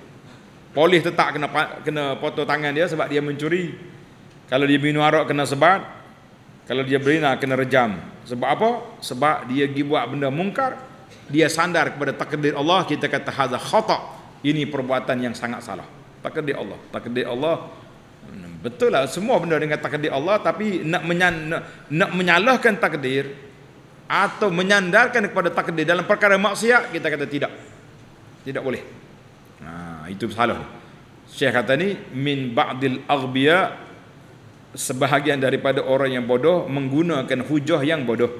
polis tetap kena kena potong tangan dia sebab dia mencuri kalau dia minum arak kena sebat kalau dia berzina kena rejam sebab apa sebab dia pergi buat benda mungkar dia sandar kepada takdir Allah kita kata hadza khata ini perbuatan yang sangat salah takdir Allah takdir Allah hmm, betul lah semua benda dengan takdir Allah tapi nak menyan, nak, nak menyalahkan takdir atau menyandarkan kepada takdir dalam perkara maksiat kita kata tidak tidak boleh ha, itu salah Syekh kata ni min ba'dil aghbiya sebahagian daripada orang yang bodoh menggunakan hujah yang bodoh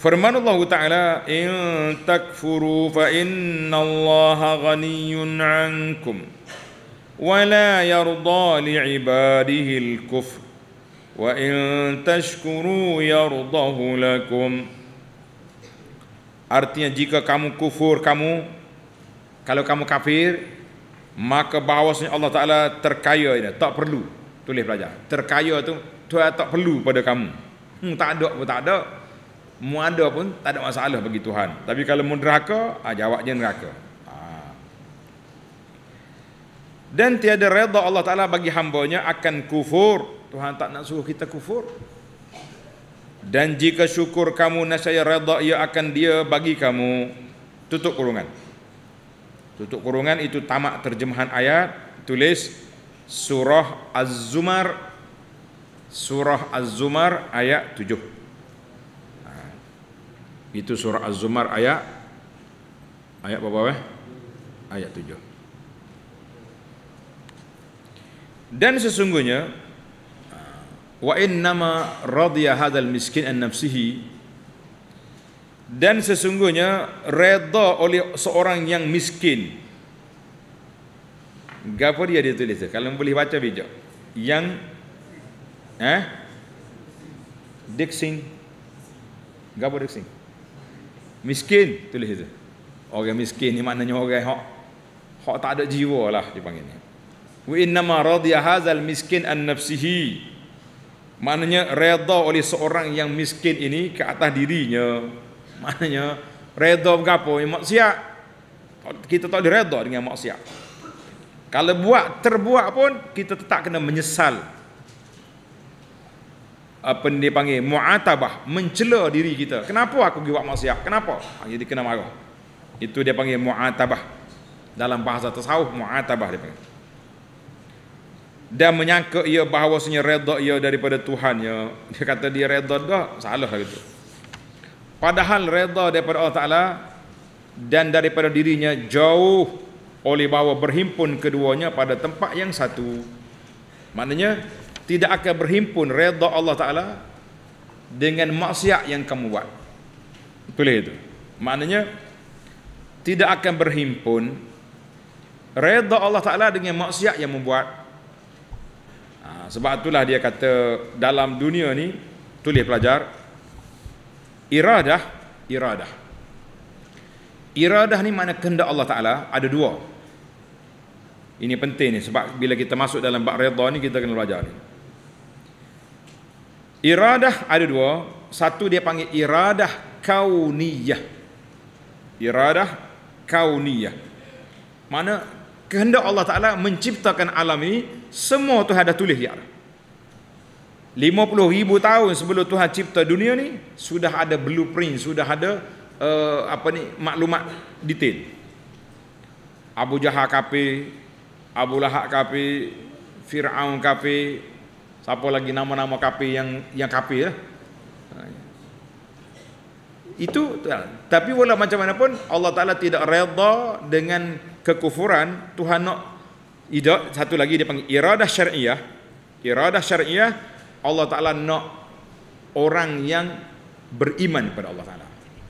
Firman Allah Taala, "In takfuru fa inna Allah ghaniyyun 'ankum wa la yarda li 'ibadihi al-kufr." وَإِن تَشْكُرُوا يَرْضَهُ لَكُمْ Artinya jika kamu kufur kamu, kalau kamu kafir, maka bahawasanya Allah Ta'ala terkaya ini, tak perlu. Tulis pelajar. Terkaya tu, tu tak perlu pada kamu. Hmm, tak ada pun tak ada. Mu ada pun tak ada masalah bagi Tuhan. Tapi kalau mu neraka, ha, jawab je neraka. Ha. Dan tiada reda Allah Ta'ala bagi hambanya akan kufur. Tuhan tak nak suruh kita kufur. Dan jika syukur kamu nasaya reda, ia akan dia bagi kamu tutup kurungan. Tutup kurungan itu tamak terjemahan ayat tulis surah Az-Zumar surah Az-Zumar ayat 7. Nah, ha. itu surah Az-Zumar ayat ayat berapa weh? Ayat 7. Dan sesungguhnya wa nama radiya hadzal miskin an nafsihi dan sesungguhnya redha oleh seorang yang miskin gapo dia dia tulis kalau boleh baca bijak yang eh diksin gapo diksin miskin tulis itu orang miskin ni maknanya orang hak hak tak ada jiwa lah dipanggil ni wa innama radiya hadzal miskin an nafsihi Maknanya redha oleh seorang yang miskin ini ke atas dirinya. Maknanya redha bergapo yang maksiat. Kita tak boleh redha dengan maksiat. Kalau buat terbuat pun kita tetap kena menyesal. Apa yang dia panggil muatabah, mencela diri kita. Kenapa aku pergi buat maksiat? Kenapa? Ah, jadi kena marah. Itu dia panggil muatabah. Dalam bahasa tasawuf muatabah dia panggil dan menyangka ia bahawasanya redha ia daripada Tuhan ya. Dia kata dia redha dah, salah gitu. Padahal redha daripada Allah Taala dan daripada dirinya jauh oleh bahawa berhimpun keduanya pada tempat yang satu. Maknanya tidak akan berhimpun redha Allah Taala dengan maksiat yang kamu buat. Betul ya itu. Maknanya tidak akan berhimpun redha Allah Taala dengan maksiat yang membuat sebab itulah dia kata dalam dunia ni tulis pelajar iradah iradah iradah ni makna kehendak Allah Taala ada dua ini penting ni sebab bila kita masuk dalam bab redha ni kita kena belajar ni iradah ada dua satu dia panggil iradah kauniyah iradah kauniyah mana kehendak Allah Taala menciptakan alam ini semua Tuhan dah tulis dia. 50 ribu tahun sebelum Tuhan cipta dunia ni sudah ada blueprint, sudah ada uh, apa ni maklumat detail. Abu Jahal kafir, Abu Lahab kafir, Firaun kafir, siapa lagi nama-nama kafir yang yang kafir lah. Itu tapi wala macam mana pun Allah Taala tidak redha dengan kekufuran Tuhan nak Idak, satu lagi dia panggil iradah syariah. Iradah syariah Allah Taala nak orang yang beriman kepada Allah Taala.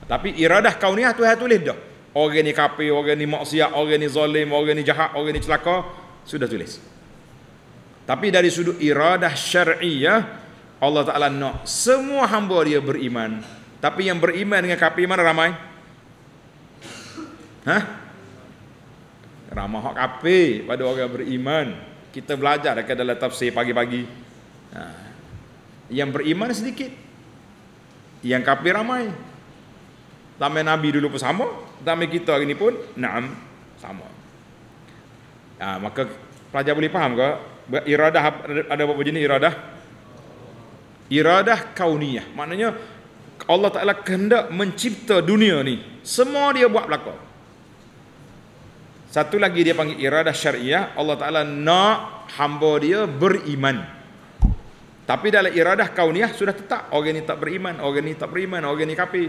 Tapi iradah kauniyah Tuhan tulis dah. Orang ni kafir, orang ni maksiat, orang ni zalim, orang ni jahat, orang ni celaka sudah tulis. Tapi dari sudut iradah syariah Allah Taala nak semua hamba dia beriman. Tapi yang beriman dengan kafir mana ramai? Hah? ramah hak kafe pada orang beriman kita belajar dekat dalam tafsir pagi-pagi ha. yang beriman sedikit yang kafir ramai zaman nabi dulu pun sama zaman kita hari ni pun naam sama ha, maka pelajar boleh faham ke iradah ada berapa jenis iradah iradah kauniyah maknanya Allah Taala kehendak mencipta dunia ni semua dia buat belakang satu lagi dia panggil iradah syariah. Allah Ta'ala nak hamba dia beriman. Tapi dalam iradah kauniah sudah tetap. Orang ni tak beriman, orang ni tak beriman, orang ni kapi.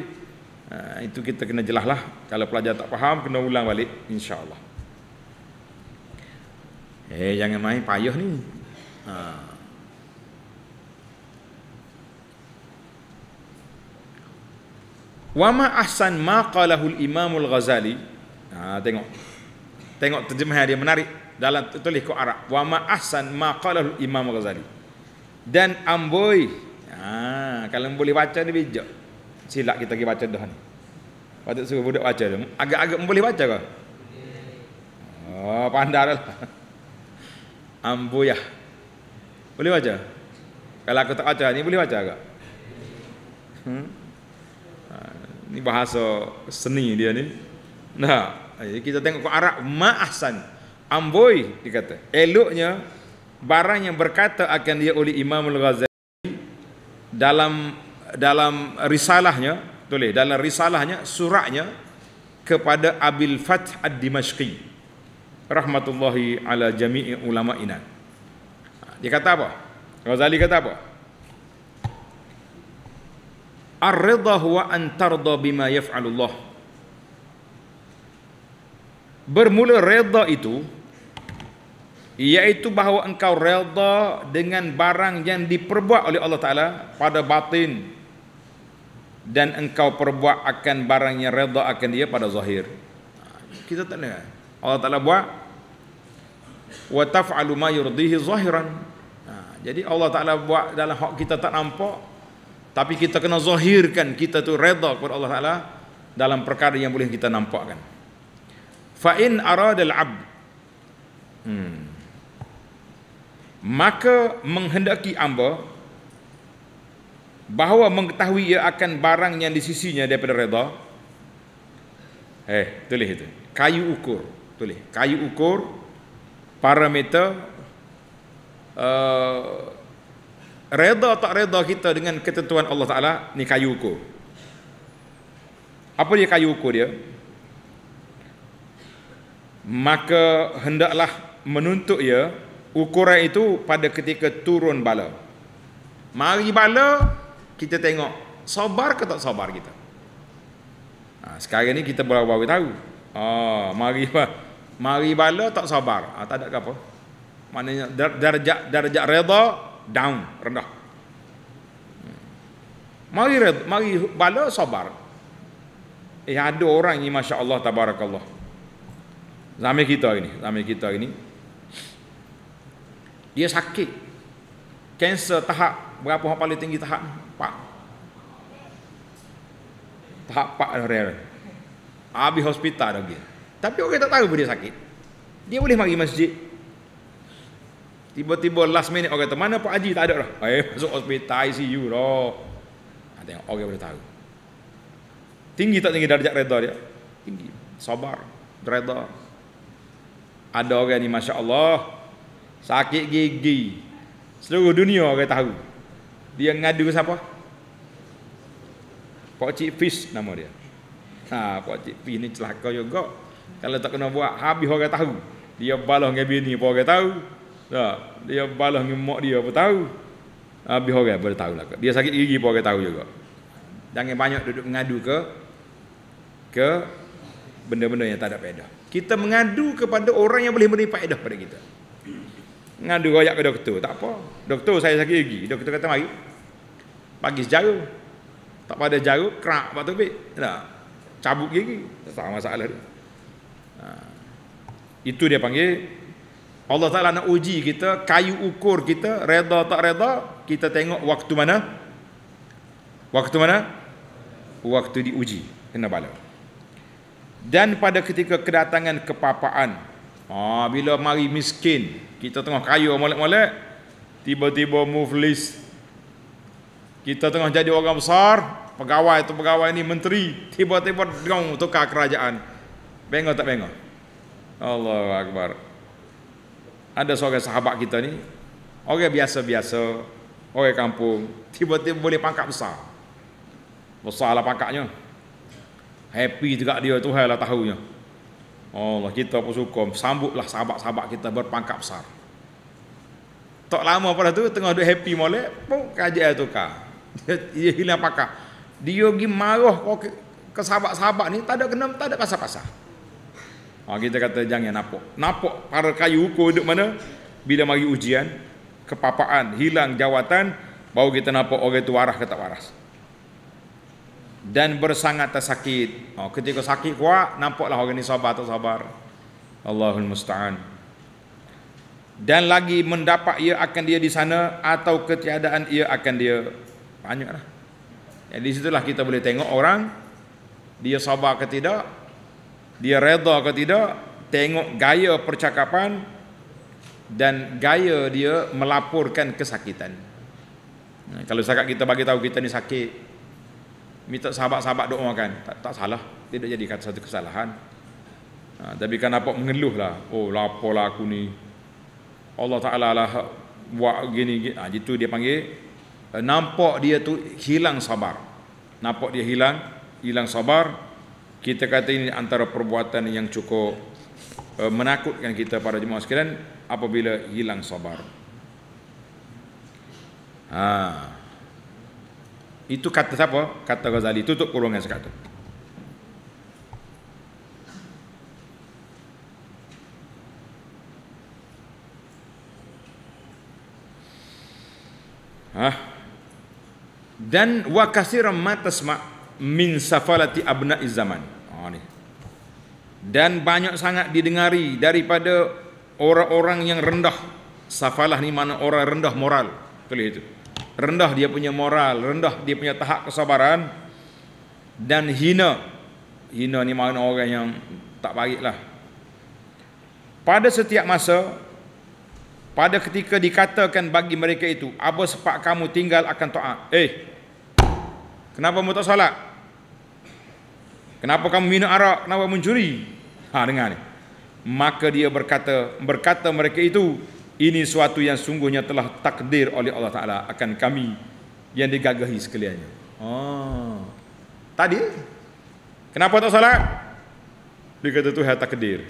Ha, itu kita kena jelaslah. Kalau pelajar tak faham, kena ulang balik. InsyaAllah. Eh, hey, jangan main payah ni. Ha. Wa ma ahsan ma qalahul imamul ghazali. Ha, tengok tengok terjemahan dia menarik dalam tulis ku Arab wa ma ahsan ma qalahu imam ghazali dan amboi ha kalau boleh baca ni bijak silap kita pergi baca dah ni patut suruh budak baca dia agak-agak boleh baca ke oh pandai dah lah. amboyah boleh baca kalau aku tak baca ni boleh baca agak hmm? Ha, ni bahasa seni dia ni nah Ah, jadi kita tengok ke Arab ma'ahsan. Amboi dikata. Eloknya barang yang berkata akan dia oleh Imam Al-Ghazali dalam dalam risalahnya tulis dalam risalahnya suratnya kepada Abil Fath Ad-Dimashqi rahmatullahi ala jami'i ulama inan. dia kata apa Ghazali kata apa Ar-ridha huwa an bima yaf'alullah Allah bermula redha itu iaitu bahawa engkau redha dengan barang yang diperbuat oleh Allah Taala pada batin dan engkau perbuat akan barang yang redha akan dia pada zahir. Kita tak dengar. Allah Taala buat wa taf'alu ma yurdihi zahiran. Ha, jadi Allah Taala buat dalam hak kita tak nampak tapi kita kena zahirkan kita tu redha kepada Allah Taala dalam perkara yang boleh kita nampakkan fa in arada abd hmm. maka menghendaki amba bahawa mengetahui ia akan barang yang di sisinya daripada redha eh tulis itu kayu ukur tulis kayu ukur parameter uh, eh, redha tak redha kita dengan ketentuan Allah Taala ni kayu ukur apa dia kayu ukur dia maka hendaklah menuntut ya ukuran itu pada ketika turun bala mari bala kita tengok sabar ke tak sabar kita ha, sekarang ni kita baru-baru tahu oh, mari mari bala tak sabar ha, tak ada apa maknanya darjat darjat redha down rendah hmm. mari redha, mari bala sabar eh ada orang ni masya-Allah tabarakallah Rame kita hari ni, rame kita hari ni. Dia sakit. Kanser tahap berapa yang paling tinggi tahap? Pak. Tahap pak dah rare. Habis hospital dah pergi. Tapi orang tak tahu dia sakit. Dia boleh mari masjid. Tiba-tiba last minute orang kata, mana Pak Haji tak ada dah. Eh, masuk hospital ICU dah. ada yang orang boleh tahu. Tinggi tak tinggi darjat redha dia? Tinggi. Sabar. Redha. Ada orang ni Masya Allah Sakit gigi Seluruh dunia orang tahu Dia ngadu siapa? Pakcik Fis nama dia ha, Pakcik Fis ni celaka juga Kalau tak kena buat habis orang tahu Dia balas dengan bini pun orang tahu Dia balas dengan mak dia pun tahu Habis orang pun tahu lah Dia sakit gigi pun orang tahu juga Jangan banyak duduk mengadu ke Ke Benda-benda yang tak ada pedang kita mengadu kepada orang yang boleh beri faedah pada kita mengadu rakyat ke doktor tak apa doktor saya sakit gigi doktor kata mari bagi sejarah tak pada jarum kerak pak tu nah, cabut gigi tak sama masalah tu ha. itu dia panggil Allah Ta'ala nak uji kita kayu ukur kita reda tak reda kita tengok waktu mana waktu mana waktu diuji kena balik dan pada ketika kedatangan kepapaan ha, bila mari miskin kita tengah kaya molek-molek tiba-tiba muflis kita tengah jadi orang besar pegawai atau pegawai ini menteri tiba-tiba dong tukar kerajaan bengok tak bengok Allah Akbar ada seorang sahabat kita ni orang biasa-biasa orang kampung tiba-tiba boleh pangkat besar besarlah pangkatnya Happy juga dia Tuhan lah tahunya Allah kita pun suka Sambutlah sahabat-sahabat kita berpangkat besar Tak lama pada tu Tengah duduk happy molek Pun kajian tu ka, dia, hilang pakar Dia pergi marah ke, ke sahabat-sahabat ni Tak ada kena Tak ada pasal-pasal Oh, kita kata jangan napok. Napok para kayu hukum duduk mana? Bila mari ujian, kepapaan, hilang jawatan, baru kita napok orang itu waras ke tak waras dan bersangat tersakit. Oh, ketika sakit kuat, nampaklah orang ini sabar tak sabar. Allahul Musta'an. Dan lagi mendapat ia akan dia di sana atau ketiadaan ia akan dia. Banyaklah. Jadi situlah kita boleh tengok orang. Dia sabar ke tidak. Dia reda ke tidak. Tengok gaya percakapan. Dan gaya dia melaporkan kesakitan. kalau sakit kita bagi tahu kita ni sakit minta sahabat-sahabat doakan tak, tak salah tidak jadi kata satu kesalahan ha, tapi kan apa lah oh laporlah aku ni Allah Ta'ala lah buat gini, gini. Ha, itu dia panggil eh, nampak dia tu hilang sabar nampak dia hilang hilang sabar kita kata ini antara perbuatan yang cukup eh, menakutkan kita para jemaah sekalian apabila hilang sabar. Ah. Ha. Itu kata siapa? Kata Ghazali. Tutup kurungan sekata. Ha? Dan wa kasiran ma min safalati abna'i zaman. Oh, ni. Dan banyak sangat didengari daripada orang-orang yang rendah. Safalah ni mana orang rendah moral. Tulis itu rendah dia punya moral, rendah dia punya tahap kesabaran dan hina. Hina ni makna orang yang tak baiklah. Pada setiap masa pada ketika dikatakan bagi mereka itu, apa sebab kamu tinggal akan taat? Eh. Kenapa kamu tak solat? Kenapa kamu minum arak? Kenapa mencuri? Ha dengar ni. Maka dia berkata, berkata mereka itu, ini suatu yang sungguhnya telah takdir oleh Allah Ta'ala akan kami yang digagahi sekaliannya. Oh. Tadi, kenapa tak salat? Dia kata Tuhan takdir.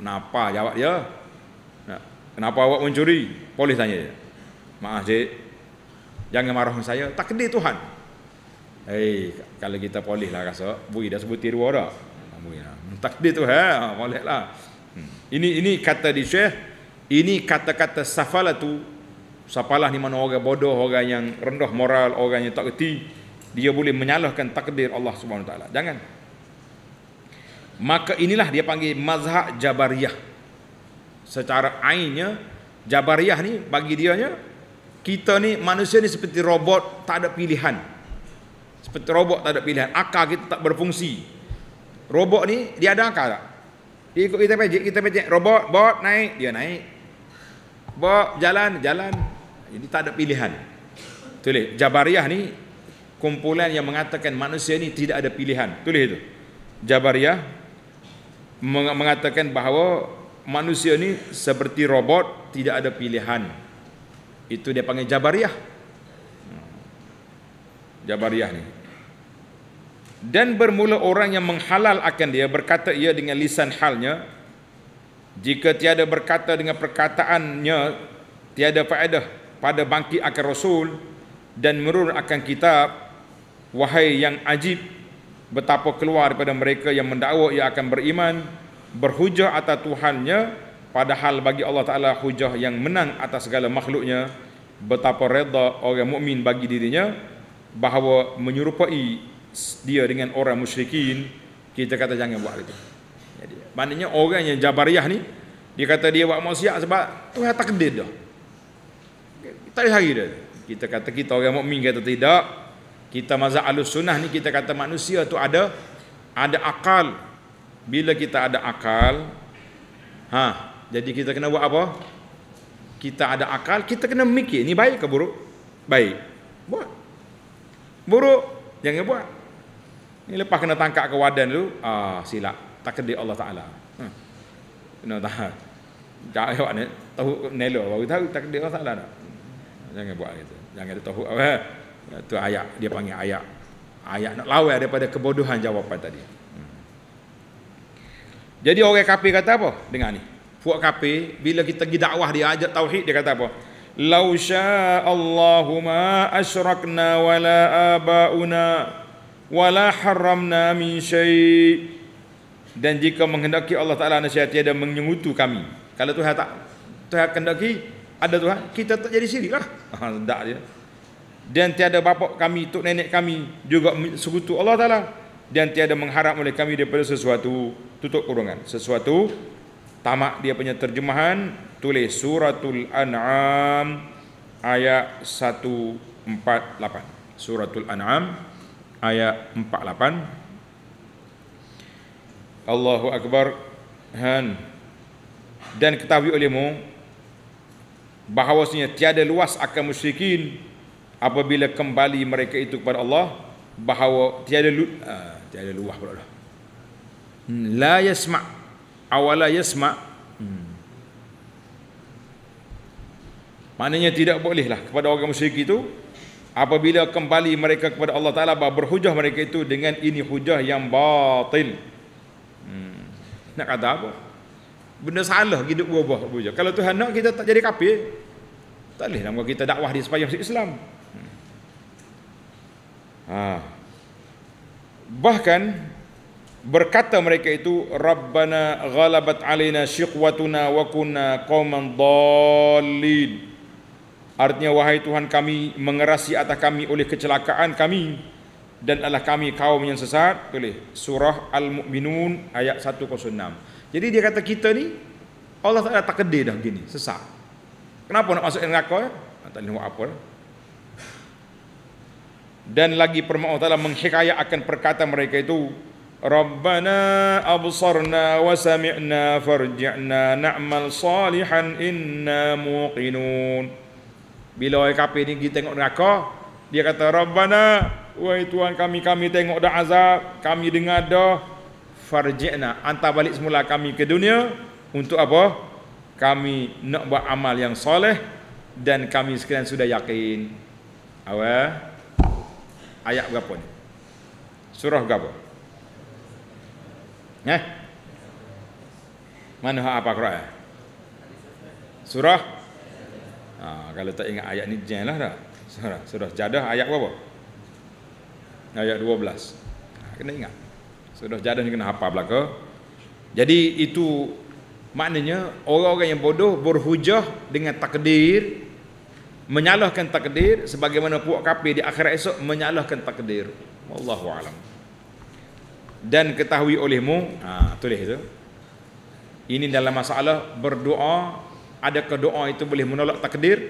Kenapa? Jawab dia. Kenapa awak mencuri? Polis tanya dia. Maaf, cik. Jangan marah saya. Takdir Tuhan. Hei, kalau kita polis lah rasa. Bui dah sebut tiru orang. Ah, lah. Takdir Tuhan. Ah, boleh lah. Hmm. Ini, ini kata di Syekh. Ini kata-kata safalatu. Safalah ni mana orang bodoh, orang yang rendah moral, orang yang tak reti. Dia boleh menyalahkan takdir Allah SWT. Jangan. Maka inilah dia panggil mazhab Jabariyah. Secara ainnya, Jabariyah ni bagi dia dianya, kita ni manusia ni seperti robot tak ada pilihan. Seperti robot tak ada pilihan. Akal kita tak berfungsi. Robot ni dia ada akal tak? Dia ikut kita pejik, kita pejik. Robot, bot, naik, dia naik. Bawa jalan, jalan. Jadi tak ada pilihan. Tulis, Jabariyah ni kumpulan yang mengatakan manusia ni tidak ada pilihan. Tulis itu. Jabariyah mengatakan bahawa manusia ni seperti robot tidak ada pilihan. Itu dia panggil Jabariyah. Jabariyah ni. Dan bermula orang yang menghalal akan dia berkata ia dengan lisan halnya jika tiada berkata dengan perkataannya tiada faedah pada bangkit akan rasul dan merur akan kitab wahai yang ajib betapa keluar daripada mereka yang mendakwa ia akan beriman berhujah atas Tuhannya padahal bagi Allah Taala hujah yang menang atas segala makhluknya betapa reda orang mukmin bagi dirinya bahawa menyerupai dia dengan orang musyrikin kita kata jangan buat itu jadi, maknanya orang yang Jabariyah ni dia kata dia buat maksiat sebab Tuhan takdir dah. Kita hari dia. Kita kata kita orang mukmin kata tidak. Kita mazhab alus sunnah ni kita kata manusia tu ada ada akal. Bila kita ada akal, ha, jadi kita kena buat apa? Kita ada akal, kita kena mikir ni baik ke buruk? Baik. Buat. Buruk jangan buat. Ini lepas kena tangkap ke wadan dulu, ah silap takdir Allah Taala. Ha. Nah tah. Jangan awak ni tahu nelo baru tahu takdir Allah Taala dah. Jangan buat gitu. Jangan tahu apa. Ya, tu ayat dia panggil ayat. Ayat nak lawan daripada kebodohan jawapan tadi. Hmm. Jadi orang kafir kata apa? Dengar ni. Puak kafir bila kita pergi dakwah dia ajak tauhid dia kata apa? Lau Allahu ma asyrakna wala abauna wala haramna min syai' dan jika menghendaki Allah Taala nasihati dan menyengutu kami kalau Tuhan tak Tuhan kehendaki ada Tuhan kita tak jadi syiriklah ha, tak dia dan tiada bapak kami tok nenek kami juga sekutu Allah Taala dan tiada mengharap oleh kami daripada sesuatu tutup kurungan sesuatu tamak dia punya terjemahan tulis suratul an'am ayat 148 suratul an'am ayat Allahu Akbar Han Dan ketahui olehmu Bahawasanya tiada luas akan musyrikin Apabila kembali mereka itu kepada Allah Bahawa tiada lu, ah, Tiada luas pula Allah hmm, La yasmak Awala yasma' hmm. Maknanya tidak bolehlah kepada orang musyrik itu Apabila kembali mereka kepada Allah Ta'ala Berhujah mereka itu dengan ini hujah yang batil nak kata apa? Benda salah hidup berubah tak berubah. Kalau Tuhan nak kita tak jadi kafir. Tak boleh nama lah kita dakwah di sepanjang Islam. Hmm. Ha. Bahkan berkata mereka itu Rabbana ghalabat alaina syiqwatuna wa kunna qauman dhalin. Artinya wahai Tuhan kami mengerasi atas kami oleh kecelakaan kami dan adalah kami kaum yang sesat tulis surah al-mukminun ayat 106 jadi dia kata kita ni Allah Taala takdir dah gini sesat kenapa nak masuk neraka ya? tak tahu apa dan lagi permohonan Allah menghikayat akan perkataan mereka itu Rabbana absarna wa sami'na farji'na na'mal salihan inna muqinun. Bila orang kafir ni kita tengok neraka, dia kata Rabbana Wahai Tuhan kami, kami tengok dah azab, kami dengar dah. Farji'na, hantar balik semula kami ke dunia. Untuk apa? Kami nak buat amal yang soleh dan kami sekarang sudah yakin. Awal ayat berapa ni? Surah berapa? Eh? Mana hak apa Quran? Surah? Ha, kalau tak ingat ayat ni jenlah dah. Surah, surah Jadah ayat berapa? ayat 12. Ah, kena ingat. Sudah so, jadinya kena apa belaka. Jadi itu maknanya orang-orang yang bodoh berhujah dengan takdir menyalahkan takdir sebagaimana puak kapi di akhirat esok menyalahkan takdir. Wallahu alam. Dan ketahui olehmu, ha tulis itu. Ini dalam masalah berdoa, adakah doa itu boleh menolak takdir?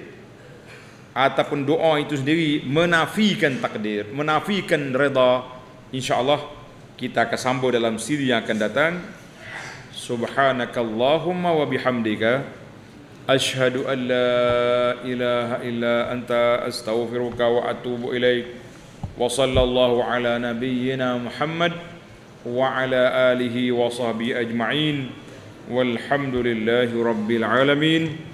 ataupun doa itu sendiri menafikan takdir, menafikan redha. Allah kita akan sambung dalam siri yang akan datang. Subhanakallahumma wa bihamdika. Ashadu an la ilaha illa anta astaghfiruka wa atubu ilaih. Wa sallallahu ala nabiyyina Muhammad wa ala alihi wa sahbihi ajma'in. Walhamdulillahi alamin.